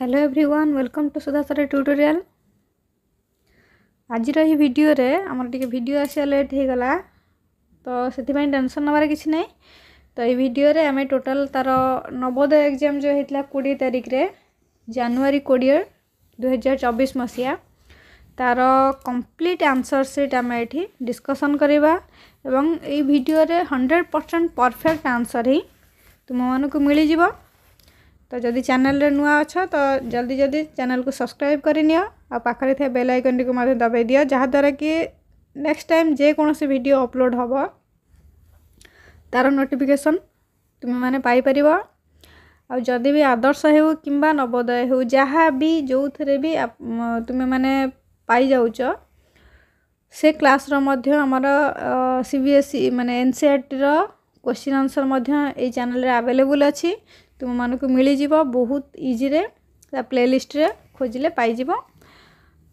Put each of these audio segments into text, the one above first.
Hello everyone welcome to Sudhasar tutorial ଆଜିର ଏହି ଭିଡ଼ିଓରେ ଆମର ଟିକେ ଭିଡ଼ିଓ ଆସିବା ଲେଟ୍ ହୋଇଗଲା ତ ସେଥିପାଇଁ ଟେନସନ୍ ନେବାର କିଛି ନାହିଁ ତ ଏହି ଭିଡ଼ିଓରେ ଆମେ ଟୋଟାଲ୍ ତା'ର ନବୋଦୟ ଏକ୍ଜାମ୍ ଯେଉଁ ହେଇଥିଲା କୋଡ଼ିଏ ତାରିଖରେ ଜାନୁଆରୀ କୋଡ଼ିଏ ଦୁଇହଜାର ଚବିଶ ମସିହା ତା'ର କମ୍ପ୍ଲିଟ୍ ଆନ୍ସର୍ ସିଟ୍ ଆମେ ଏଠି ଡିସ୍କସନ୍ କରିବା ଏବଂ ଏଇ ଭିଡ଼ିଓରେ ହଣ୍ଡ୍ରେଡ଼ ପରସେଣ୍ଟ ପରଫେକ୍ଟ ଆନ୍ସର୍ ହିଁ ତୁମମାନଙ୍କୁ ମିଳିଯିବ ତ ଯଦି ଚ୍ୟାନେଲରେ ନୂଆ ଅଛ ତ ଜଲ୍ଦି ଜଲ୍ଦି ଚ୍ୟାନେଲକୁ ସବସ୍କ୍ରାଇବ୍ କରିନିଅ ଆଉ ପାଖରେ ଥିବା ବେଲ୍ ଆଇକନ୍ଟିକୁ ମଧ୍ୟ ଦବାଇ ଦିଅ ଯାହାଦ୍ୱାରା କି ନେକ୍ସଟ ଟାଇମ୍ ଯେକୌଣସି ଭିଡ଼ିଓ ଅପଲୋଡ଼ ହେବ ତା'ର ନୋଟିଫିକେସନ୍ ତୁମେମାନେ ପାଇପାରିବ ଆଉ ଯଦି ବି ଆଦର୍ଶ ହେଉ କିମ୍ବା ନବୋଦୟ ହେଉ ଯାହା ବି ଯେଉଁଥିରେ ବି ତୁମେମାନେ ପାଇଯାଉଛ ସେ କ୍ଲାସ୍ର ମଧ୍ୟ ଆମର ସି ବି ଏସ୍ ଇ ମାନେ ଏନ୍ ସି ଆର୍ ଟିର କୋଶ୍ଚିନ୍ ଆନ୍ସର୍ ମଧ୍ୟ ଏଇ ଚ୍ୟାନେଲ୍ରେ ଆଭେଲେବୁଲ୍ ଅଛି ତୁମମାନଙ୍କୁ ମିଳିଯିବ ବହୁତ ଇଜିରେ ତା ପ୍ଲେଲିଷ୍ଟରେ ଖୋଜିଲେ ପାଇଯିବ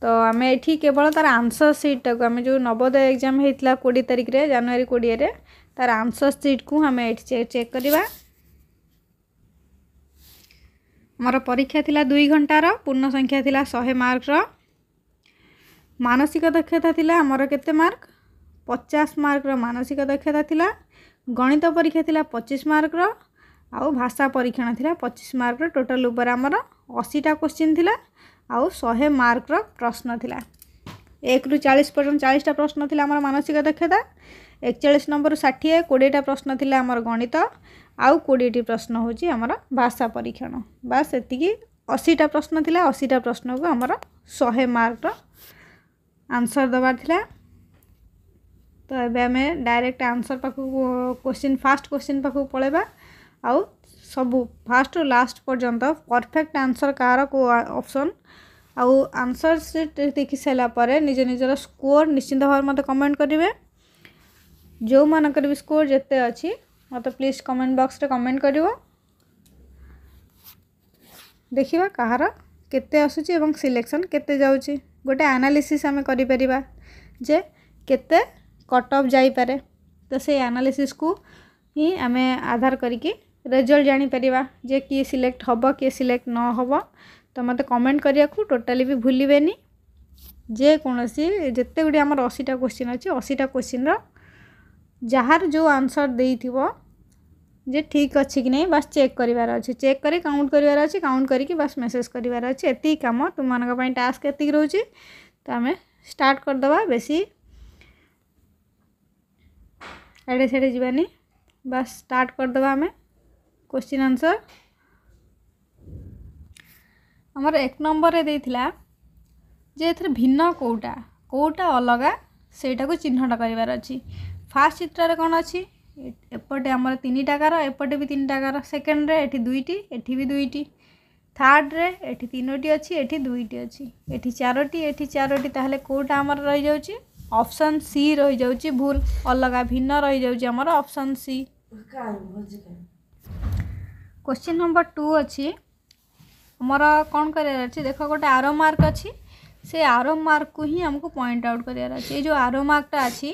ତ ଆମେ ଏଠି କେବଳ ତା'ର ଆନ୍ସର୍ ସିଟ୍ଟାକୁ ଆମେ ଯେଉଁ ନବୋଦୟ ଏକ୍ଜାମ୍ ହେଇଥିଲା କୋଡ଼ିଏ ତାରିଖରେ ଜାନୁଆରୀ କୋଡ଼ିଏରେ ତା'ର ଆନ୍ସର୍ ସିଟ୍କୁ ଆମେ ଏଠି ଚେକ୍ କରିବା ଆମର ପରୀକ୍ଷା ଥିଲା ଦୁଇ ଘଣ୍ଟାର ପୂର୍ଣ୍ଣ ସଂଖ୍ୟା ଥିଲା ଶହେ ମାର୍କର ମାନସିକ ଦକ୍ଷତା ଥିଲା ଆମର କେତେ ମାର୍କ ପଚାଶ ମାର୍କର ମାନସିକ ଦକ୍ଷତା ଥିଲା ଗଣିତ ପରୀକ୍ଷା ଥିଲା ପଚିଶ ମାର୍କର ଆଉ ଭାଷା ପରୀକ୍ଷଣ ଥିଲା ପଚିଶ ମାର୍କର ଟୋଟାଲ୍ ଉପରେ ଆମର ଅଶୀଟା କୋଶ୍ଚିନ୍ ଥିଲା ଆଉ ଶହେ ମାର୍କର ପ୍ରଶ୍ନ ଥିଲା ଏକରୁ ଚାଳିଶ ପର୍ଯ୍ୟନ୍ତ ଚାଳିଶଟା ପ୍ରଶ୍ନ ଥିଲା ଆମର ମାନସିକ ଦକ୍ଷତା ଏକଚାଳିଶ ନମ୍ବରରୁ ଷାଠିଏ କୋଡ଼ିଏଟା ପ୍ରଶ୍ନ ଥିଲା ଆମର ଗଣିତ ଆଉ କୋଡ଼ିଏଟି ପ୍ରଶ୍ନ ହେଉଛି ଆମର ଭାଷା ପରୀକ୍ଷଣ ବା ସେତିକି ଅଶୀଟା ପ୍ରଶ୍ନ ଥିଲା ଅଶୀଟା ପ୍ରଶ୍ନକୁ ଆମର ଶହେ ମାର୍କର ଆନ୍ସର୍ ଦେବାର ଥିଲା ତ ଏବେ ଆମେ ଡାଇରେକ୍ଟ ଆନ୍ସର୍ ପାଖକୁ କୋଶ୍ଚିନ୍ ଫାର୍ଷ୍ଟ କୋଶ୍ଚିନ୍ ପାଖକୁ ପଳାଇବା आउ सब फास्ट रू लास्ट पर्यंत परफेक्ट आंसर कहार को ऑप्शन आउ आंसर से देखी सारापर निज निजर स्कोर निश्चिंत भाव मत कमेंट करेंगे जो मानक भी स्कोर जिते अच्छी मत please comment box box comment कर देखा कहार के एवं सिलेक्शन केते जाऊँगी गोटे आनालीसीस आम करते कटअप जापे तो से आनालीसीस को ही आम आधार करके रेजल्ट जापर जे किए सिलेक्ट हम किए सिलेक्ट न हो तो मत कमेंट करने को टोटाली भी भूल जेकोसी जिते गुड आम अशीटा क्वेश्चन अच्छे अशीटा क्वेश्चन रहा जो आंसर दे थे ठीक अच्छे कि नहीं बस चेक कर चेक कर काउंट करार अच्छे काउंट करके बस मेसेज करार टास्क एति रोचे तो आम स्टार्ट करदे बेसी एडे सेडे जीवानी बस स्टार्ट करदे आम কোশ্চিন আনসর আমার এক নম্বরে দিয়েছিলা যে এর ভিন্ন কোটা কোটা অলগা সেইটা চিহ্নট করবার অছি ফার্স্ট চিত্রে কোণ অছি এপটে আমার তিন টাকার এপটে বি তিন টাকার সেকেন্ডরে এটি দুইটি এটি বি দুইটি থার্ডরে এটি তিনোটি অছি এটি দুইটি অছি এটি চারোটি এটি চারোটি তাহলে কোটা আমার রয়ে যাচ্ছে অপশন সি রয়ে যাচ্ছে ভুল অলগা ভিন্ন রয়ে যাচ্ছে আমার option C question number two अच्छी ଆମର କ'ଣ କରିବାର ଅଛି ଦେଖ ଗୋଟେ ଆରୋ ମାର୍କ ଅଛି ସେ ଆରୋ ମାର୍କକୁ ହିଁ ଆମକୁ ପଏଣ୍ଟ ଆଉଟ୍ କରିବାର ଅଛି ଏଇ ଯେଉଁ ଆରୋ ମାର୍କଟା ଅଛି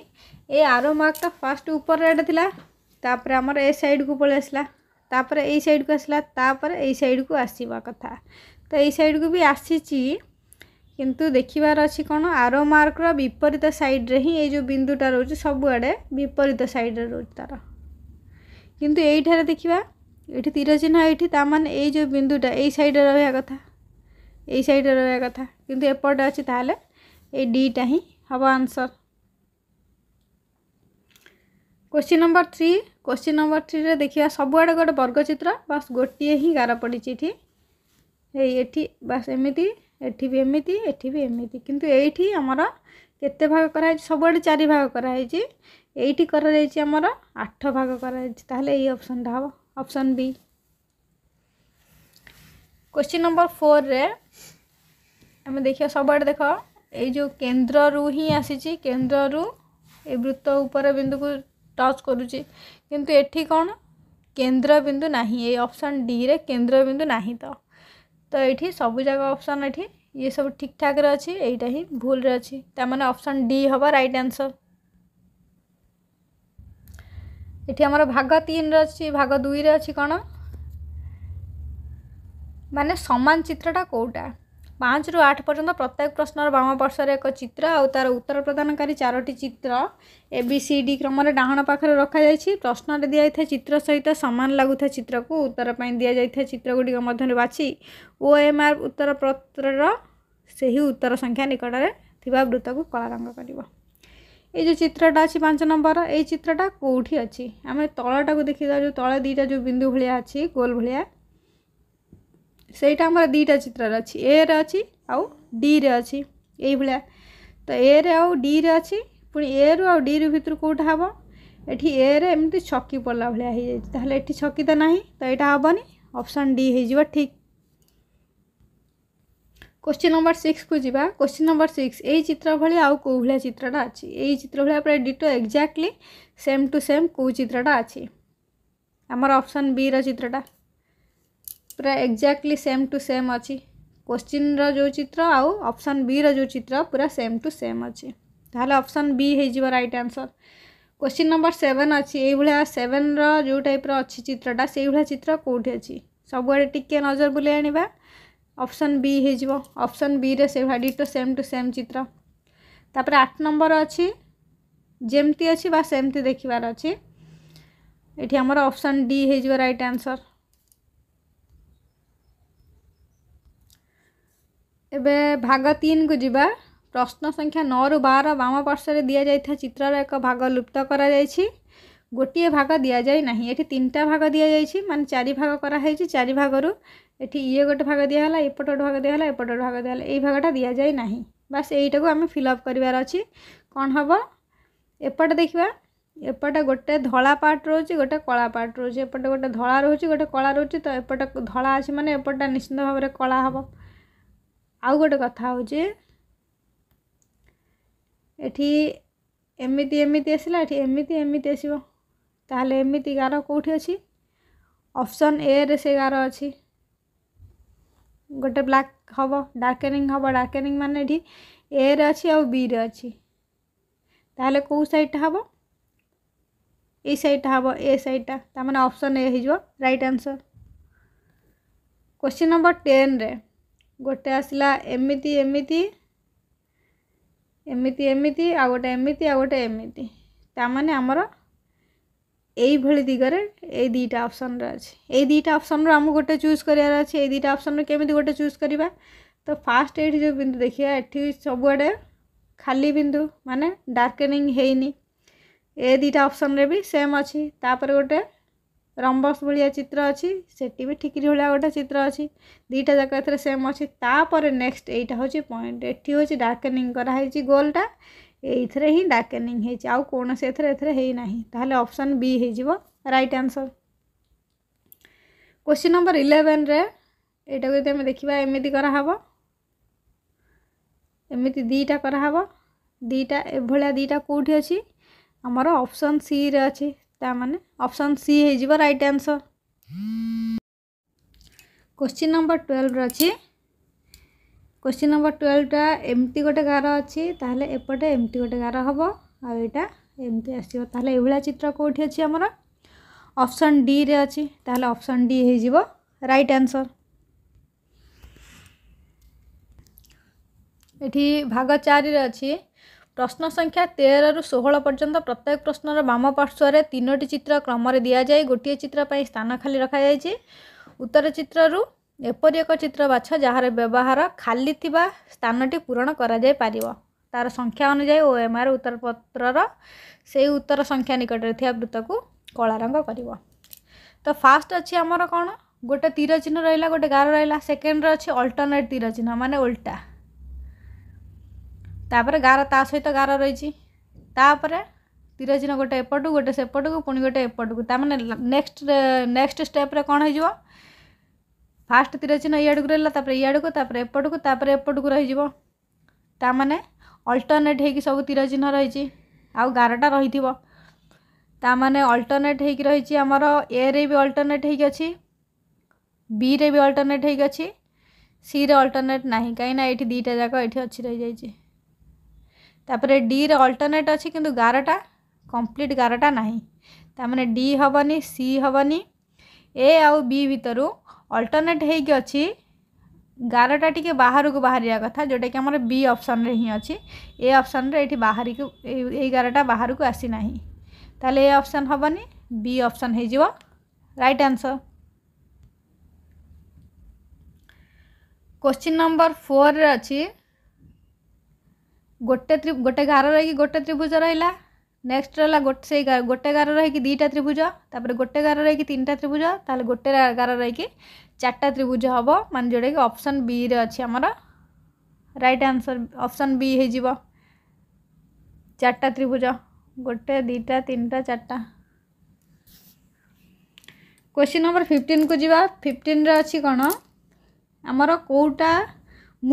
ଏ ଆରୋ ମାର୍କଟା ଫାଷ୍ଟ ଉପର ରେଟ୍ ଥିଲା ତାପରେ ଆମର ଏ ସାଇଡ଼କୁ ପଳେଇ ଆସିଲା ତାପରେ ଏଇ ସାଇଡ଼କୁ ଆସିଲା ତାପରେ ଏଇ ସାଇଡ଼କୁ ଆସିବା କଥା ତ ଏଇ ସାଇଡ଼କୁ ବି ଆସିଛି କିନ୍ତୁ ଦେଖିବାର ଅଛି କ'ଣ ଆରୋ ମାର୍କର ବିପରୀତ ସାଇଡ଼ରେ ହିଁ ଏଇ ଯେଉଁ ବିନ୍ଦୁଟା ରହୁଛି ସବୁଆଡ଼େ ବିପରୀତ ସାଇଡ଼ରେ ରହୁଛି ତା'ର କିନ୍ତୁ ଏଇଠାରେ ଦେଖିବା ଏଠି ତୀର ଚିହ୍ନ ଏଇଠି ତା ମାନେ ଏଇ ଯେଉଁ ବିନ୍ଦୁଟା ଏଇ ସାଇଡ଼୍ରେ ରହିବା କଥା ଏଇ ସାଇଡ଼୍ରେ ରହିବା କଥା କିନ୍ତୁ ଏପଟେ ଅଛି ତାହେଲେ ଏଇ ଡିଟା ହିଁ ହେବ answer question number three question number ଥ୍ରୀରେ ଦେଖିବା ସବୁଆଡ଼େ ଗୋଟେ ବର୍ଗଚିତ୍ର ବାସ୍ ଗୋଟିଏ ହିଁ ଗାର ପଡ଼ିଛି ଏଠି ଏଇ ଏଠି ବାସ୍ ଏମିତି ଏଠି ବି ଏମିତି ଏଠି ବି ଏମିତି କିନ୍ତୁ ଏଇଠି ଆମର କେତେ ଭାଗ କରାହେଇଛି ସବୁଆଡ଼େ ଚାରି ଭାଗ କରାହେଇଛି ଏଇଠି କରାଯାଇଛି ଆମର ଆଠ ଭାଗ କରାହେଇଛି ତାହେଲେ ଏଇ ଅପସନ୍ଟା ହେବ option B question number four रे आम देख सब देख यो केन्द्र रु हि आसी केन्द्र रु ये वृत्त उपर बिंदु को टच करुच्ची किंतु एठी कौन केन्द्र बिंदु ना ये ऑप्शन डी रे केन्द्र बिंदु ना तो तो ये सब जगह ऑप्शन ये सब ठीक ठाक अच्छी यहीटा भूल अच्छी मैंने ऑप्शन डी हम रईट आंसर ଏଠି ଆମର ଭାଗ ତିନିରେ ଅଛି ଭାଗ ଦୁଇରେ ଅଛି କ'ଣ ମାନେ ସମାନ ଚିତ୍ରଟା କେଉଁଟା ପାଞ୍ଚରୁ ଆଠ ପର୍ଯ୍ୟନ୍ତ ପ୍ରତ୍ୟେକ ପ୍ରଶ୍ନର ବାମ ପାର୍ଶ୍ୱରେ ଏକ ଚିତ୍ର ଆଉ ତା'ର ଉତ୍ତର ପ୍ରଦାନକାରୀ ଚାରୋଟି ଚିତ୍ର ଏ ବି ସି ଡି କ୍ରମରେ ଡାହାଣ ପାଖରେ ରଖାଯାଇଛି ପ୍ରଶ୍ନରେ ଦିଆଯାଇଥିବା ଚିତ୍ର ସହିତ ସମାନ ଲାଗୁଥିବା ଚିତ୍ରକୁ ଉତ୍ତର ପାଇଁ ଦିଆଯାଇଥିବା ଚିତ୍ରଗୁଡ଼ିକ ମଧ୍ୟରୁ ବାଛି ଓ ଏମ୍ ଆର୍ ଉତ୍ତର ପତ୍ରର ସେହି ଉତ୍ତର ସଂଖ୍ୟା ନିକଟରେ ଥିବା ବୃତ୍ତକୁ କଳା ରଙ୍ଗ କରିବ এই যে চিত্রটা আছে পাঁচ নম্বর এই চিত্রটা কোউঠি আছে আমি তলটাকে দেখিদেবা যে তলে দুইটা যে বিন্দু ভাইয়া আছে গোল ভাইয়া সেইটা আমার দুইটা চিত্রর আছে এ রে আছে আউ ডি রে আছে এই ভাইয়া তো এ রে আউ ডি রে আছে পুনি এ রু আউ ডি রু ভিতর কোটা হব এটি এ রে এমনি ছকি পড়লা ভাইয়া হয়ে যাই তাহলে এটি ছকিটা না তো এটা হবনি অপশন ডি হয়ে যাব ঠিক কোশ্চিন নম্বর সিক্সকু যা কোশ্চিন নম্বর সিক্স এই চিত্র ভাই আউ কেউ ভাগ চিত্রটা আছে এই চিত্র ভাই প্রায় ditto exactly same to same কেউ চিত্রটা আছে আমার অপশন বি র চিত্রটা পুরা এক্জাক্টলি সেম টু সেম ଅଛି କୋଶ୍ଚିନ୍ର ଯେଉଁ ଚିତ୍ର ଆଉ ଅପସନ୍ ବିର ଯେଉଁ ଚିତ୍ର ପୁରା ସେମ୍ ଟୁ ସେମ୍ ଅଛି ତାହେଲେ ଅପସନ୍ ବି ହେଇଯିବ right answer question number seven ଅଛି ଏଇଭଳିଆ ସେଭେନ୍ର ଯେଉଁ ଟାଇପ୍ର ଅଛି ଚିତ୍ରଟା ସେଇଭଳିଆ ଚିତ୍ର କେଉଁଠି ଅଛି ସବୁଆଡ଼େ ଟିକିଏ ନଜର ବୁଲେଇ ଆଣିବା ଅପସନ୍ ବି ହେଇଯିବ ଅପସନ୍ ବିରେ ସେଭଳି ଟୁ ସେମ୍ ଟୁ ସେମ୍ ଚିତ୍ର ତାପରେ ଆଠ ନମ୍ବର ଅଛି ଯେମିତି ଅଛି ବା ସେମିତି ଦେଖିବାର ଅଛି ଏଠି ଆମର ଅପସନ୍ ଡି ହେଇଯିବ ରାଇଟ୍ ଆନ୍ସର୍ ଏବେ ଭାଗ ତିନିକୁ ଯିବା ପ୍ରଶ୍ନ ସଂଖ୍ୟା ନଅରୁ ବାର ବାମ ପାର୍ଶ୍ୱରେ ଦିଆଯାଇଥିବା ଚିତ୍ରର ଏକ ଭାଗ ଲୁପ୍ତ କରାଯାଇଛି ଗୋଟିଏ ଭାଗ ଦିଆଯାଇ ନାହିଁ ଏଠି ତିନିଟା ଭାଗ ଦିଆଯାଇଛି ମାନେ ଚାରି ଭାଗ କରାହେଇଛି ଚାରି ଭାଗରୁ এটি ইয়ে গোটে ভাগ দিয়া হলা এপট গোটে ভাগ দিয়া হলা এপট গোটে ভাগ দিয়া হলা এই ভাগটা দিয়া যায় না বাস এইটাকে আমি ফিল আপ করিবার অছি কোণ হব এপট দেখিবা ଏପଟେ ଗୋଟେ ଧଳା ପାର୍ଟ ରହୁଛି ଗୋଟେ କଳା ପାର୍ଟ ରହୁଛି ଏପଟେ ଗୋଟେ ଧଳା ରହୁଛି ଗୋଟେ କଳା ରହୁଛି ତ ଏପଟେ ଧଳା ଅଛି ମାନେ ଏପଟଟା ନିଶ୍ଚିନ୍ତ ଭାବରେ କଳା ହେବ ଆଉ ଗୋଟେ କଥା ହେଉଛି ଏଠି ଏମିତି ଏମିତି ଆସିଲା ଏଠି ଏମିତି ଏମିତି ଆସିବ ତାହେଲେ ଏମିତି ଗାର କେଉଁଠି ଅଛି ଅପସନ୍ ଏରେ ସେ ଗାର ଅଛି ଗୋଟେ ବ୍ଲାକ୍ ହେବ ଡାର୍କେନିଂ ହେବ ଡାର୍କେନିଂ ମାନେ ଏଠି ଏରେ ଅଛି ଆଉ ବିରେ ଅଛି ତାହେଲେ କେଉଁ ସାଇଡ଼୍ଟା ହେବ ଏଇ ସାଇଡ଼୍ଟା ହେବ ଏ ସାଇଡ଼୍ଟା ତାମାନେ ଅପସନ୍ ଏ ହେଇଯିବ ରାଇଟ୍ ଆନ୍ସର୍ କୋଶ୍ଚିନ୍ ନମ୍ବର୍ ଟେନ୍ରେ ଗୋଟେ ଆସିଲା ଏମିତି ଏମିତି ଏମିତି ଏମିତି ଆଉ ଗୋଟେ ଏମିତି ଆଉ ଗୋଟେ ଏମିତି ତାମାନେ ଆମର ଏଇଭଳି ଦିଗରେ ଏଇ ଦୁଇଟା ଅପସନ୍ର ଅଛି ଏଇ ଦୁଇଟା ଅପସନ୍ରୁ ଆମକୁ ଗୋଟେ ଚୁଜ୍ କରିବାର ଅଛି ଏଇ ଦୁଇଟା ଅପସନ୍ରୁ କେମିତି ଗୋଟେ ଚୁଜ୍ କରିବା ତ ଫାର୍ଷ୍ଟ ଏଇଠି ଯେଉଁ ବିନ୍ଦୁ ଦେଖିବା ଏଠି ସବୁଆଡ଼େ ଖାଲି ବିନ୍ଦୁ ମାନେ ଡାର୍କେନିଂ ହେଇନି ଏ ଦୁଇଟା ଅପସନ୍ରେ ବି ସେମ୍ ଅଛି ତାପରେ ଗୋଟେ ରମ୍ବସ୍ ଭଳିଆ ଚିତ୍ର ଅଛି ସେଠି ବି ଠିକିରି ଭଳିଆ ଗୋଟେ ଚିତ୍ର ଅଛି ଦୁଇଟା ଯାକ ଏଥିରେ ସେମ୍ ଅଛି ତାପରେ ନେକ୍ସଟ ଏଇଟା ହେଉଛି ପଏଣ୍ଟ ଏଠି ହେଉଛି ଡାର୍କେନିଂ କରାହେଇଛି ଗୋଲ୍ଟା ये ହିଁ ଡାକେନିଂ ହେଇଛି ଆଉ एना ଏଥିରେ ଏଥିରେ ହେଇନାହିଁ ତାହେଲେ option B question number eleven यटा को देखा एमती कराहब एमती दीटा कराहब दीटा एभलिया दीटा कौटी अच्छी आमर अपसन सी रे अच्छे मैंने अपसन सी हो right answer question number twelve अच्छी কোশ্চিন নম্বর টুয়েলভটা এমতি গোটে গার অছি তাহলে এপটে এমতি গোটে গার হব ଆଉ ଏଇଟା ଏମିତି ଆସିବ ତାହେଲେ ଏଇଭଳିଆ ଚିତ୍ର କେଉଁଠି ଅଛି ଆମର ଅପସନ୍ ଡିରେ ଅଛି ତାହେଲେ ଅପସନ୍ ଡି ହେଇଯିବ ରାଇଟ୍ ଆନ୍ସର୍ ଏଠି ଭାଗ ଚାରିରେ ଅଛି ପ୍ରଶ୍ନ ସଂଖ୍ୟା ତେରରୁ ଷୋହଳ ପର୍ଯ୍ୟନ୍ତ ପ୍ରତ୍ୟେକ ପ୍ରଶ୍ନର ବାମ ପାର୍ଶ୍ୱରେ ତିନୋଟି ଚିତ୍ର କ୍ରମରେ ଦିଆଯାଇ ଗୋଟିଏ ଚିତ୍ର ପାଇଁ ସ୍ଥାନ ଖାଲି ରଖାଯାଇଛି ଉତ୍ତର ଚିତ୍ରରୁ ଏପରି ଏକ ଚିତ୍ର ବାଛ ଯାହାର ବ୍ୟବହାର ଖାଲି ଥିବା ସ୍ଥାନଟି ପୂରଣ କରାଯାଇପାରିବ ତା'ର ସଂଖ୍ୟା ଅନୁଯାୟୀ ଓ ଏମ୍ ଆର୍ ଉତ୍ତରପତ୍ରର ସେହି ଉତ୍ତର ସଂଖ୍ୟା ନିକଟରେ ଥିବା ବୃତ୍ତକୁ କଳା ରଙ୍ଗ କରିବ ତ ଫାଷ୍ଟ ଅଛି ଆମର କ'ଣ ଗୋଟେ ତୀର ଚିହ୍ନ ରହିଲା ଗୋଟେ ଗାର ରହିଲା ସେକେଣ୍ଡରେ ଅଛି ଅଲଟରନେଟ୍ ତୀର ଚିହ୍ନ ମାନେ ଓଲଟା ତାପରେ ଗାର ତା ସହିତ ଗାର ରହିଛି ତାପରେ ତୀର ଚିହ୍ନ ଗୋଟେ ଏପଟକୁ ଗୋଟେ ସେପଟକୁ ପୁଣି ଗୋଟେ ଏପଟକୁ ତା ମାନେ ନେକ୍ସଟ ନେକ୍ସଟ ଷ୍ଟେପ୍ରେ କ'ଣ ହେଇଯିବ ଫାଷ୍ଟ ତୀର ଚିହ୍ନ ଇଆଡ଼କୁ ରହିଲା ତାପରେ ଇଆଡ଼କୁ ତାପରେ ଏପଟକୁ ତାପରେ ଏପଟକୁ ରହିଯିବ ତାମାନେ ଅଲ୍ଟରନେଟ୍ ହେଇକି ସବୁ ତୀର ରହିଛି ଆଉ ଗାରଟା ରହିଥିବ ତାମାନେ ଅଲ୍ଟରନେଟ୍ ହେଇକି ରହିଛି ଆମର ଏରେ ବି ଅଲ୍ଟରନେଟ୍ ହେଇକି ଅଛି ବିରେ ବି ଅଲ୍ଟରନେଟ୍ ହେଇକି ଅଛି ସିରେ ଅଲ୍ଟରନେଟ୍ ନାହିଁ କାହିଁକିନା ଏଇଠି ଦୁଇଟା ଯାକ ଏଇଠି ଅଛି ରହିଯାଇଛି ତାପରେ ଡିରେ ଅଲ୍ଟରନେଟ୍ ଅଛି କିନ୍ତୁ ଗାରଟା କମ୍ପ୍ଲିଟ୍ ଗାରଟା ନାହିଁ ତାମାନେ ଡି ହେବନି ସି ହେବନି ଏ ଆଉ ବି ଭିତରୁ ଅଲ୍ଟରନେଟ୍ ହେଇକି ଅଛି ଗାରଟା ଟିକେ ବାହାରକୁ ବାହାରିବା କଥା ଯେଉଁଟାକି ଆମର ବି ଅପସନ୍ରେ ହିଁ ଅଛି ଏ ଅପସନ୍ରେ ଏଠି ବାହାରିକୁ ଏଇ ଗାରଟା ବାହାରକୁ ଆସିନାହିଁ ତାହେଲେ ଏ ଅପସନ୍ ହେବନି ବି ଅପସନ୍ ହେଇଯିବ ରାଇଟ୍ ଆନ୍ସର୍ କୋଶ୍ଚିନ୍ ନମ୍ବର ଫୋର୍ରେ ଅଛି ଗୋଟେ ଗୋଟେ ଗାର ରହିକି ଗୋଟେ ତ୍ରିଭୁଜ ରହିଲା ନେକ୍ସଟ ରହିଲା ଗୋଟେ ସେଇ ଗୋଟେ ଗାର ରହିକି ଦୁଇଟା ତ୍ରିଭୁଜ ତାପରେ ଗୋଟେ ଗାର ରହିକି ତିନିଟା ତ୍ରିଭୁଜ ତାହେଲେ ଗୋଟେ ଗାର ରହିକି ଚାରିଟା ତ୍ରିଭୁଜ ହେବ ମାନେ ଯେଉଁଟାକି ଅପସନ୍ ବିରେ ଅଛି ଆମର ରାଇଟ୍ ଆନ୍ସର୍ ଅପସନ୍ ବି ହେଇଯିବ ଚାରିଟା ତ୍ରିଭୁଜ ଗୋଟେ ଦୁଇଟା ତିନିଟା ଚାରିଟା କ୍ୱେଶ୍ଚିନ୍ ନମ୍ବର ଫିଫ୍ଟିନ୍କୁ ଯିବା ଫିଫ୍ଟିନ୍ରେ ଅଛି କ'ଣ ଆମର କେଉଁଟା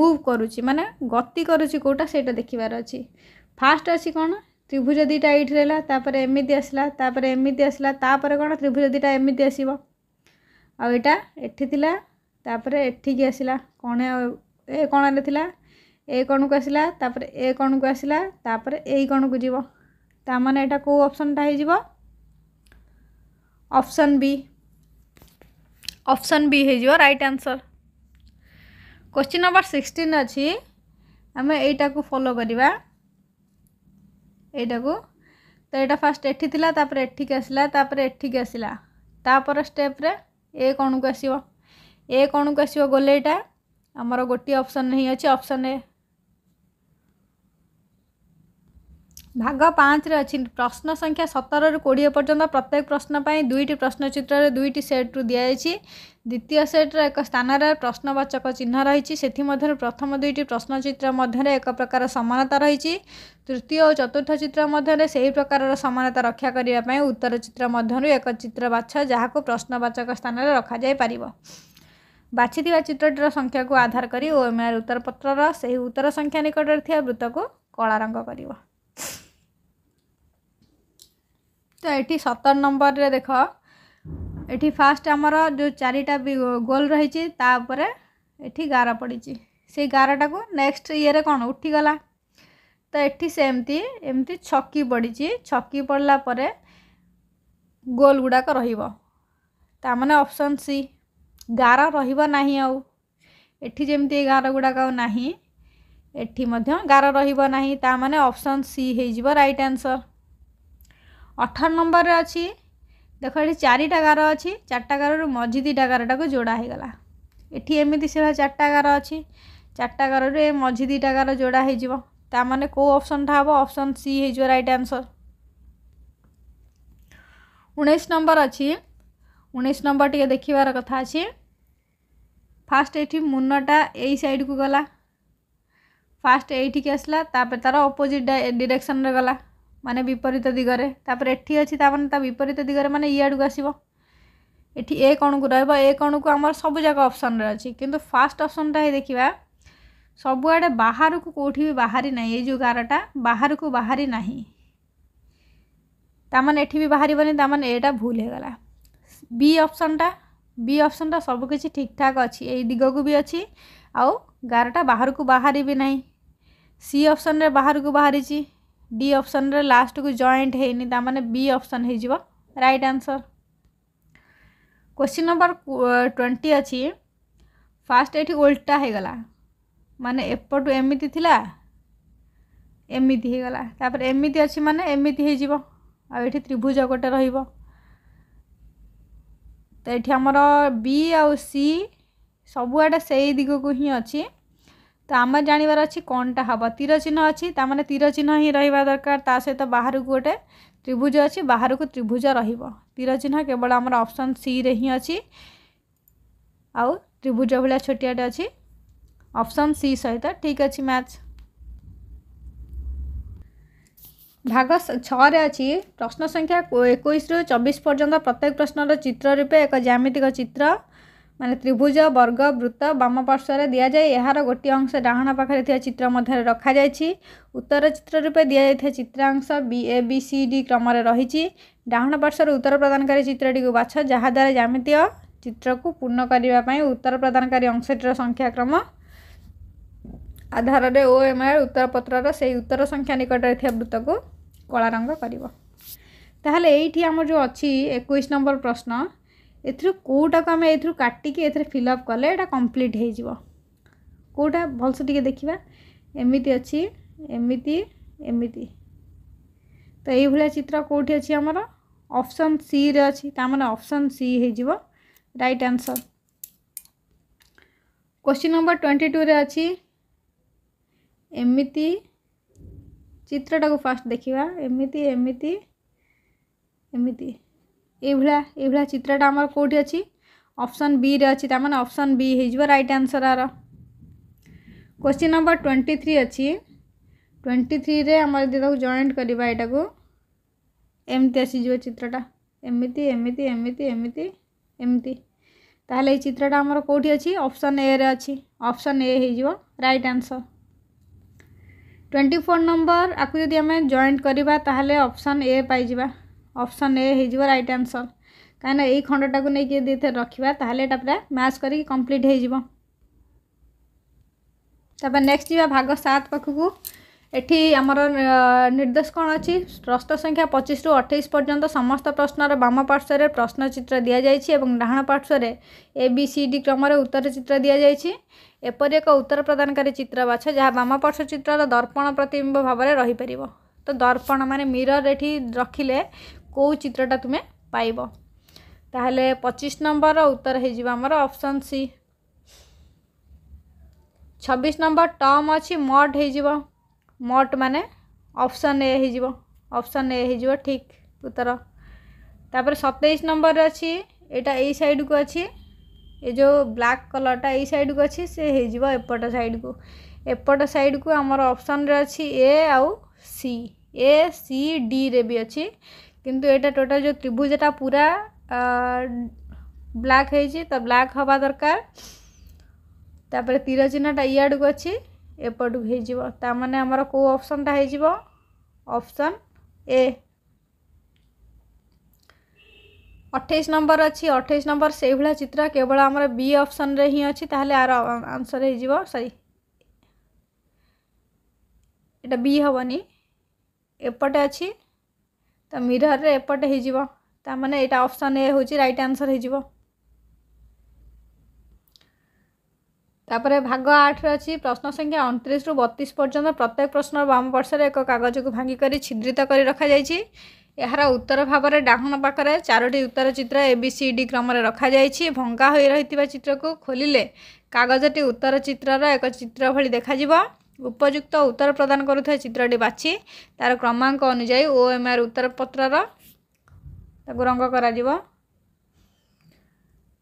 ମୁଭ୍ କରୁଛି ମାନେ ଗତି କରୁଛି କେଉଁଟା ସେଇଟା ଦେଖିବାର ଅଛି ଫାଷ୍ଟ ଅଛି କ'ଣ ত্রিভুজ দুইটা এইଠି ରହିଲା ତାପରେ ଏମିତି ଆସିଲା ତାପରେ ଏମିତି ଆସିଲା ତାପରେ କ'ଣ ତ୍ରିଭୁଜ ଦୁଇଟା ଏମିତି ଆସିବ ଆଉ ଏଇଟା ଏଠି ଥିଲା ତାପରେ ଏଠିକି ଆସିଲା କଣ ଏ କଣରେ ଥିଲା ଏ କଣକୁ ଆସିଲା ତାପରେ ଏ କଣକୁ ଆସିଲା ତାପରେ ଏଇ କଣକୁ ଯିବ ତାମାନେ ଏଇଟା କେଉଁ ଅପସନ୍ଟା ହେଇଯିବ ଅପସନ୍ ବି ଅପସନ୍ ବି ହେଇଯିବ right answer question number sixteen अच्छी आम यू फलो करवा এইটাকু তো এটা ফার্স্ট এটি লা তাপরে এঠিকি আসিলা তাপরে এঠিকি আসিলা তাপর স্টেপ্রে এ কোণকু আসব এ কোণকু আসব গলে এটা আমার গোটিয়ে অপসন হি অপসন এ ଭାଗ ପାଞ୍ଚରେ ଅଛି ପ୍ରଶ୍ନ ସଂଖ୍ୟା ସତରରୁ କୋଡ଼ିଏ ପର୍ଯ୍ୟନ୍ତ ପ୍ରତ୍ୟେକ ପ୍ରଶ୍ନ ପାଇଁ ଦୁଇଟି ପ୍ରଶ୍ନଚିତ୍ରରେ ଦୁଇଟି ସେଟ୍ରୁ ଦିଆଯାଇଛି ଦ୍ୱିତୀୟ ସେଟ୍ର ଏକ ସ୍ଥାନରେ ପ୍ରଶ୍ନବାଚକ ଚିହ୍ନ ରହିଛି ସେଥିମଧ୍ୟରୁ ପ୍ରଥମ ଦୁଇଟି ପ୍ରଶ୍ନଚିତ୍ର ମଧ୍ୟରେ ଏକ ପ୍ରକାର ସମାନତା ରହିଛି ତୃତୀୟ ଓ ଚତୁର୍ଥ ଚିତ୍ର ମଧ୍ୟରେ ସେହି ପ୍ରକାରର ସମାନତା ରକ୍ଷା କରିବା ପାଇଁ ଉତ୍ତର ଚିତ୍ର ମଧ୍ୟରୁ ଏକ ଚିତ୍ର ବାଛ ଯାହାକୁ ପ୍ରଶ୍ନବାଚକ ସ୍ଥାନରେ ରଖାଯାଇପାରିବ ବାଛିଥିବା ଚିତ୍ରଟିର ସଂଖ୍ୟାକୁ ଆଧାର କରି ଓ ଏମ୍ଆର୍ ଉତ୍ତରପତ୍ରର ସେହି ଉତ୍ତର ସଂଖ୍ୟା ନିକଟରେ ଥିବା ବୃତ୍ତକୁ କଳା ରଙ୍ଗ କରିବ ତ ଏଠି ସତର ନମ୍ବରରେ ଦେଖ ଏଠି ଫାଷ୍ଟ ଆମର ଯେଉଁ ଚାରିଟା ଗୋଲ୍ ରହିଛି ତା ଉପରେ ଏଠି ଗାର ପଡ଼ିଛି ସେଇ ଗାରଟାକୁ ନେକ୍ସଟ ଇଏରେ କ'ଣ ଉଠିଗଲା ତ ଏଠି ସେମିତି ଏମିତି ଛକି ପଡ଼ିଛି ଛକି ପଡ଼ିଲା ପରେ ଗୋଲ୍ ଗୁଡ଼ାକ ରହିବ ତା ମାନେ ଅପସନ୍ ସି ଗାର ରହିବ ନାହିଁ ଆଉ ଏଠି ଯେମିତି ଏ ଗାର ଗୁଡ଼ାକ ଆଉ ନାହିଁ ଏଠି ମଧ୍ୟ ଗାର ରହିବ ନାହିଁ ତା ଅପସନ୍ ସି ହେଇଯିବ ରାଇଟ୍ ଆନ୍ସର୍ ଅଠର ନମ୍ବରରେ ଅଛି ଦେଖ ଏଠି ଚାରିଟା ଗାର ଅଛି ଚାରିଟା ଗାରରୁ ମଝି ଦୁଇଟା ଗାରଟାକୁ ଯୋଡ଼ା ହେଇଗଲା ଏଠି ଏମିତି ସେ ଚାରିଟା ଗାର ଅଛି ଚାରିଟା ଗାରରେ ମଝି ଦୁଇଟା ଗାର ଯୋଡ଼ା ହେଇଯିବ ତାମାନେ କେଉଁ ଅପସନ୍ଟା ହେବ ଅପସନ୍ ସି ହେଇଯିବ ରାଇଟ୍ ଆନ୍ସର୍ ଉଣେଇଶ ନମ୍ବର ଅଛି ଉଣେଇଶ ନମ୍ବର ଟିକେ ଦେଖିବାର କଥା ଅଛି ଫାଷ୍ଟ ଏଠି ମୁନଟା ଏଇ ସାଇଡ଼କୁ ଗଲା ଫାଷ୍ଟ ଏଇଠିକି ଆସିଲା ତାପରେ ତା'ର ଅପୋଜିଟ୍ ଡିରେକ୍ସନ୍ରେ ଗଲା ମାନେ ବିପରୀତ ଦିଗରେ ତାପରେ ଏଠି ଅଛି ତା ମାନେ ତା ବିପରୀତ ଦିଗରେ ମାନେ ଇଆଡ଼କୁ ଆସିବ ଏଠି ଏ କଣକୁ ରହିବ ଏ କଣକୁ ଆମର ସବୁଯାକ ଅପସନରେ ଅଛି କିନ୍ତୁ ଫାଷ୍ଟ ଅପସନଟା ହିଁ ଦେଖିବା ସବୁଆଡ଼େ ବାହାରକୁ କେଉଁଠି ବି ବାହାରି ନାହିଁ ଏଇ ଯେଉଁ ଗାରଟା ବାହାରକୁ ବାହାରି ନାହିଁ ତାମାନେ ଏଠି ବି ବାହାରିବନି ତାମାନେ ଏଇଟା ଭୁଲ ହୋଇଗଲା ବି ଅପସନଟା ବି ଅପସନଟା ସବୁକିଛି ଠିକ୍ଠାକ୍ ଅଛି ଏଇ ଦିଗକୁ ବି ଅଛି ଆଉ ଗାରଟା ବାହାରକୁ ବାହାରି ବି ନାହିଁ ସି ଅପସନରେ ବାହାରକୁ ବାହାରିଛି ଡି ଅପସନ୍ରେ ଲାଷ୍ଟକୁ ଜଏଣ୍ଟ ହେଇନି ତାମାନେ ବି ଅପସନ୍ ହେଇଯିବ right answer question number twenty ଅଛି ଫାର୍ଷ୍ଟ ଏଠି ଓଲଟା ହେଇଗଲା ମାନେ ଏପଟୁ ଏମିତି ଥିଲା ଏମିତି ହେଇଗଲା ତାପରେ ଏମିତି ଅଛି ମାନେ ଏମିତି ହେଇଯିବ ଆଉ ଏଠି ତ୍ରିଭୁଜ ଗୋଟେ ରହିବ ତ ଏଠି ଆମର ବି ଆଉ ସି ସବୁଆଡ଼େ ସେଇ ଦିଗକୁ ହିଁ ଅଛି ତ ଆମେ ଜାଣିବାର ଅଛି କ'ଣଟା ହେବ ତୀର ଚିହ୍ନ ଅଛି ତାମାନେ ମାନେ ତୀର ଚିହ୍ନ ହିଁ ରହିବା ଦରକାର ତା ସହିତ ବାହାରକୁ ଗୋଟେ ତ୍ରିଭୁଜ ଅଛି ବାହାରକୁ ତ୍ରିଭୁଜ ରହିବ ତୀର ଚିହ୍ନ କେବଳ ଆମର ଅପସନ୍ ସିରେ ହିଁ ଅଛି ଆଉ ତ୍ରିଭୁଜ ଭଳିଆ ଛୋଟିଆଟେ ଅଛି ଅପସନ୍ ସି ସହିତ ଠିକ୍ ଅଛି ମ୍ୟାଚ୍ ଭାଗ ଛଅରେ ଅଛି ପ୍ରଶ୍ନ ସଂଖ୍ୟା ଏକୋଇଶରୁ ଚବିଶ ପର୍ଯ୍ୟନ୍ତ ପ୍ରତ୍ୟେକ ପ୍ରଶ୍ନର ଚିତ୍ର ରୂପେ ଏକ ଜ୍ୟାମିତିକ ଚିତ୍ର ମାନେ ତ୍ରିଭୁଜ ବର୍ଗ ବୃତ୍ତ ବାମ ପାର୍ଶ୍ୱରେ ଦିଆଯାଇ ଏହାର ଗୋଟିଏ ଅଂଶ ଡାହାଣ ପାଖରେ ଥିବା ଚିତ୍ର ମଧ୍ୟରେ ରଖାଯାଇଛି ଉତ୍ତର ଚିତ୍ର ରୂପେ ଦିଆଯାଇଥିବା ଚିତ୍ରାଂଶ ବି ଏ ବି ସି ଡି କ୍ରମରେ ରହିଛି ଡାହାଣ ପାର୍ଶ୍ୱରେ ଉତ୍ତର ପ୍ରଦାନକାରୀ ଚିତ୍ରଟିକୁ ବାଛ ଯାହାଦ୍ୱାରା ଜ୍ୟାମିତୀୟ ଚିତ୍ରକୁ ପୂର୍ଣ୍ଣ କରିବା ପାଇଁ ଉତ୍ତର ପ୍ରଦାନକାରୀ ଅଂଶଟିର ସଂଖ୍ୟାକ୍ରମ ଆଧାରରେ ଓ ଏମ୍ ଆର୍ ଉତ୍ତରପତ୍ରର ସେହି ଉତ୍ତର ସଂଖ୍ୟା ନିକଟରେ ଥିବା ବୃତ୍ତକୁ କଳା ରଙ୍ଗ କରିବ ତାହେଲେ ଏଇଠି ଆମର ଯେଉଁ ଅଛି ଏକୋଇଶ ନମ୍ବର ପ୍ରଶ୍ନ एटा को आम ए काटिक फिलअप कले कम्प्लीट हो भल से टे देखा एमती अच्छी एमती एमती तो यही चित्र कौटे अच्छी आमर ऑप्शन सी रे अच्छी तमें ऑप्शन सी हो right question number twenty two अच्छी एमती चित्रटा को फास्ट देखा एमती एमती एमती ଏଇଭଳିଆ ଏଇଭଳିଆ कौटी अच्छी अप्सन ଅଛି ଅପସନ୍ ବିରେ ଅଛି ତାମାନେ ଅପସନ୍ ବି ହେଇଯିବ ରାଇଟ୍ ଆନ୍ସର୍ ଆର क्वेश्चन नंबर ट्वेंटी थ्री अच्छी ट्वेंटी थ्री आम जब जॉइंट करवा यू एमती आसीज चित्रटा एमती एमती एमती एमती एमती ताल चित्रटा आमर कौटी अच्छी अप्सन ए रे अच्छी ऑप्शन ए हो right answer twenty four number आपको जब आम जॉइंट करवा ऑप्शन ए पाई অপসন ଏ ହେଇଯିବ ରାଇଟ୍ ଆନ୍ସର୍ କାହିଁକିନା ଏଇ ଖଣ୍ଡଟାକୁ ନେଇକି ଯଦି ଏଥିରେ ରଖିବା ତାହେଲେ ଏଇଟା ପୁରା ମ୍ୟାଚ୍ କରିକି କମ୍ପ୍ଲିଟ୍ ହେଇଯିବ ତାପରେ ନେକ୍ସଟ ଯିବା ଭାଗ ସାତ ପାଖକୁ ଏଠି ଆମର ନିର୍ଦ୍ଦେଶ କ'ଣ ଅଛି ପ୍ରଶ୍ନ ସଂଖ୍ୟା ପଚିଶରୁ ଅଠେଇଶ ପର୍ଯ୍ୟନ୍ତ ସମସ୍ତ ପ୍ରଶ୍ନର ବାମ ପାର୍ଶ୍ୱରେ ପ୍ରଶ୍ନଚିତ୍ର ଦିଆଯାଇଛି ଏବଂ ଡାହାଣ ପାର୍ଶ୍ୱରେ ଏ ବି ସି ଡି କ୍ରମରେ ଉତ୍ତର ଚିତ୍ର ଦିଆଯାଇଛି ଏପରି ଏକ ଉତ୍ତର ପ୍ରଦାନକାରୀ ଚିତ୍ର ବାଛ ଯାହା ବାମ ପାର୍ଶ୍ୱ ଚିତ୍ରର ଦର୍ପଣ ପ୍ରତିବିମ୍ବ ଭାବରେ ରହିପାରିବ ତ ଦର୍ପଣ ମାନେ ମିରର ଏଠି ରଖିଲେ କେଉଁ ଚିତ୍ରଟା ତୁମେ ପାଇବ ତାହେଲେ ପଚିଶ ନମ୍ବରର ଉତ୍ତର ହେଇଯିବ ଆମର ଅପସନ୍ ସି ଛବିଶ ନମ୍ବର ଟମ୍ ଅଛି ମଟ୍ ହେଇଯିବ ମଟ୍ ମାନେ ଅପସନ୍ ଏ ହେଇଯିବ ଅପସନ୍ ଏ ହେଇଯିବ ଠିକ୍ ଉତ୍ତର ତାପରେ ସତେଇଶ ନମ୍ବରରେ ଅଛି ଏଇଟା ଏଇ ସାଇଡ଼କୁ ଅଛି ଏ ଯେଉଁ ବ୍ଲାକ୍ କଲର୍ଟା ଏଇ ସାଇଡ଼କୁ ଅଛି ସେ ହେଇଯିବ ଏପଟ ସାଇଡ଼କୁ ଏପଟ ସାଇଡ଼କୁ ଆମର ଅପସନ୍ରେ ଅଛି ଏ ଆଉ ସି ଏ ସି ଡିରେ ବି ଅଛି কিন্তু এটা টোটাল যে ত্রিভুজটা পুরা ব্ল্যাক হয়েছে তো ব্ল্যাক হওয়া দরকার তাপরে তীর চিহ্নটা ইয়াড়ু অছি এপটু হয়েযিব তা মানে আমার কেউ অপশনটা হয়েযিব অপশন এ অঠেইশ নম্বর অছি অঠেইশ নম্বর সেইভাবে চিত্র কেবল আমার বি অপশনরে হি অছি তাহলে আর আনসর হয়েযিব সরি এটা বি হবনি এপটে অছি ତ ମିରର୍ରେ ଏପଟେ ହେଇଯିବ ତାମାନେ ଏଇଟା ଅପସନ୍ ଏ ହେଉଛି ରାଇଟ୍ ଆନ୍ସର୍ ହେଇଯିବ ତାପରେ ଭାଗ ଆଠରେ ଅଛି ପ୍ରଶ୍ନ ସଂଖ୍ୟା ଅଣତିରିଶରୁ ବତିଶ ପର୍ଯ୍ୟନ୍ତ ପ୍ରତ୍ୟେକ ପ୍ରଶ୍ନର ବାମ ପାର୍ଶ୍ୱରେ ଏକ କାଗଜକୁ ଭାଙ୍ଗି କରି ଛିଦ୍ରିତ କରି ରଖାଯାଇଛି ଏହାର ଉତ୍ତର ଭାବରେ ଡାହାଣ ପାଖରେ ଚାରୋଟି ଉତ୍ତର ଚିତ୍ର ଏ ବି ସି ଡି କ୍ରମରେ ରଖାଯାଇଛି ଭଙ୍ଗା ହୋଇ ରହିଥିବା ଚିତ୍ରକୁ ଖୋଲିଲେ କାଗଜଟି ଉତ୍ତର ଚିତ୍ରର ଏକ ଚିତ୍ର ଭଳି ଦେଖାଯିବ উপযুক্ত উত্তর প্রদান করুথা চিত্রটি বাছি তার ক্রমাঙ্ক অনুযায়ী ও এম আর উত্তরপত্রর তাকে রঙ করা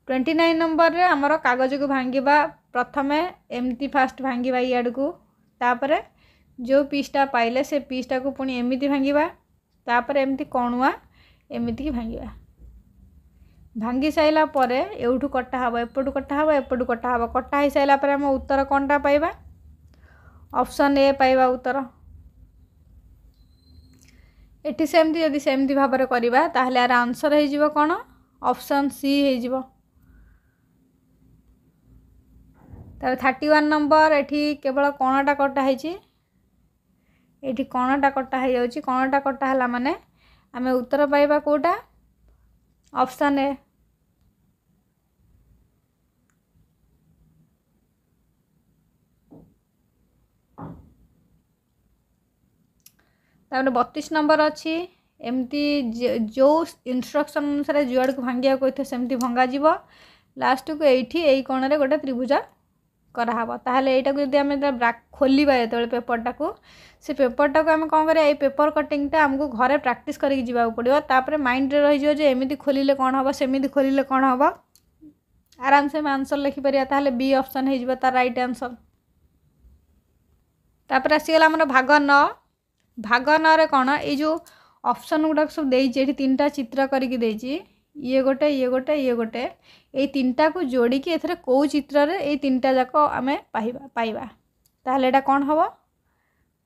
ଟ୍ୱେଣ୍ଟି ନାଇନ୍ ନମ୍ବରରେ ଆମର କାଗଜକୁ ଭାଙ୍ଗିବା ପ୍ରଥମେ ଏମିତି ଫାଷ୍ଟ ଭାଙ୍ଗିବା ଇଆଡ଼କୁ ତାପରେ ଯେଉଁ ପିସ୍ଟା ପାଇଲେ ସେ ପିସ୍ଟାକୁ ପୁଣି ଏମିତି ଭାଙ୍ଗିବା ତାପରେ ଏମିତି କଣୁଆ ଏମିତିକି ଭାଙ୍ଗିବା ଭାଙ୍ଗି ସାରିଲା ପରେ ଏଉଠୁ କଟା ହେବ ଏପଟୁ କଟା ହେବ ଏପଟୁ କଟା ହେବ କଟା ହେଇସାରିଲା ପରେ ଆମ ଉତ୍ତର କ'ଣଟା ପାଇବା ଅପସନ୍ ଏ ପାଇବା ଉତ୍ତର ଏଠି ସେମିତି ଯଦି ସେମିତି ଭାବରେ କରିବା ତାହେଲେ ଆର ଆନ୍ସର୍ ହେଇଯିବ କ'ଣ ଅପସନ୍ ସି ହେଇଯିବ ତା'ପରେ ଥାର୍ଟି ୱାନ୍ ନମ୍ବର ଏଠି କେବଳ କଣଟା କଟା ହେଇଛି ଏଠି କଣଟା କଟା ହେଇଯାଉଛି କଣଟା କଟା ହେଲା ମାନେ ଆମେ ଉତ୍ତର ପାଇବା କେଉଁଟା ଅପସନ୍ ଏ ତାପରେ ବତିଶ ନମ୍ବର ଅଛି ଏମିତି ଯେଉଁ ଇନଷ୍ଟ୍ରକ୍ସନ୍ ଅନୁସାରେ ଯୁଆଡ଼କୁ ଭାଙ୍ଗିବାକୁ କହିଥିବ ସେମିତି ଭଙ୍ଗାଯିବ ଲାଷ୍ଟକୁ ଏଇଠି ଏଇ କୋଣରେ ଗୋଟେ ତ୍ରିଭୁଜ କରାହେବ ତାହେଲେ ଏଇଟାକୁ ଯଦି ଆମେ ଖୋଲିବା ଯେତେବେଳେ ପେପରଟାକୁ ସେ ପେପରଟାକୁ ଆମେ କ'ଣ କରିବା ଏଇ ପେପର କଟିଂଟା ଆମକୁ ଘରେ ପ୍ରାକ୍ଟିସ୍ କରିକି ଯିବାକୁ ପଡ଼ିବ ତାପରେ ମାଇଣ୍ଡରେ ରହିଯିବ ଯେ ଏମିତି ଖୋଲିଲେ କ'ଣ ହେବ ସେମିତି ଖୋଲିଲେ କ'ଣ ହେବ ଆରାମସେ ଆମେ ଆନ୍ସର୍ ଲେଖିପାରିବା ତାହେଲେ ବି ଅପସନ୍ ହେଇଯିବ ତା ରାଇଟ୍ ଆନ୍ସର୍ ତାପରେ ଆସିଗଲା ଆମର ଭାଗ ନଅ भाग नारे कौन ये जो ଅପସନ୍ ଗୁଡ଼ାକ ସବୁ ଦେଇଛି ଏଠି ତିନିଟା ଚିତ୍ର କରିକି ଦେଇଛି ଇଏ ଗୋଟେ ଇଏ ଗୋଟେ ଇଏ ଗୋଟେ ଏଇ ତିନିଟାକୁ ଯୋଡ଼ିକି ଏଥିରେ କେଉଁ ଚିତ୍ରରେ ଏଇ ତିନିଟା ଯାକ ଆମେ ପାଇବା ପାଇବା ତାହେଲେ ଏଇଟା କ'ଣ ହେବ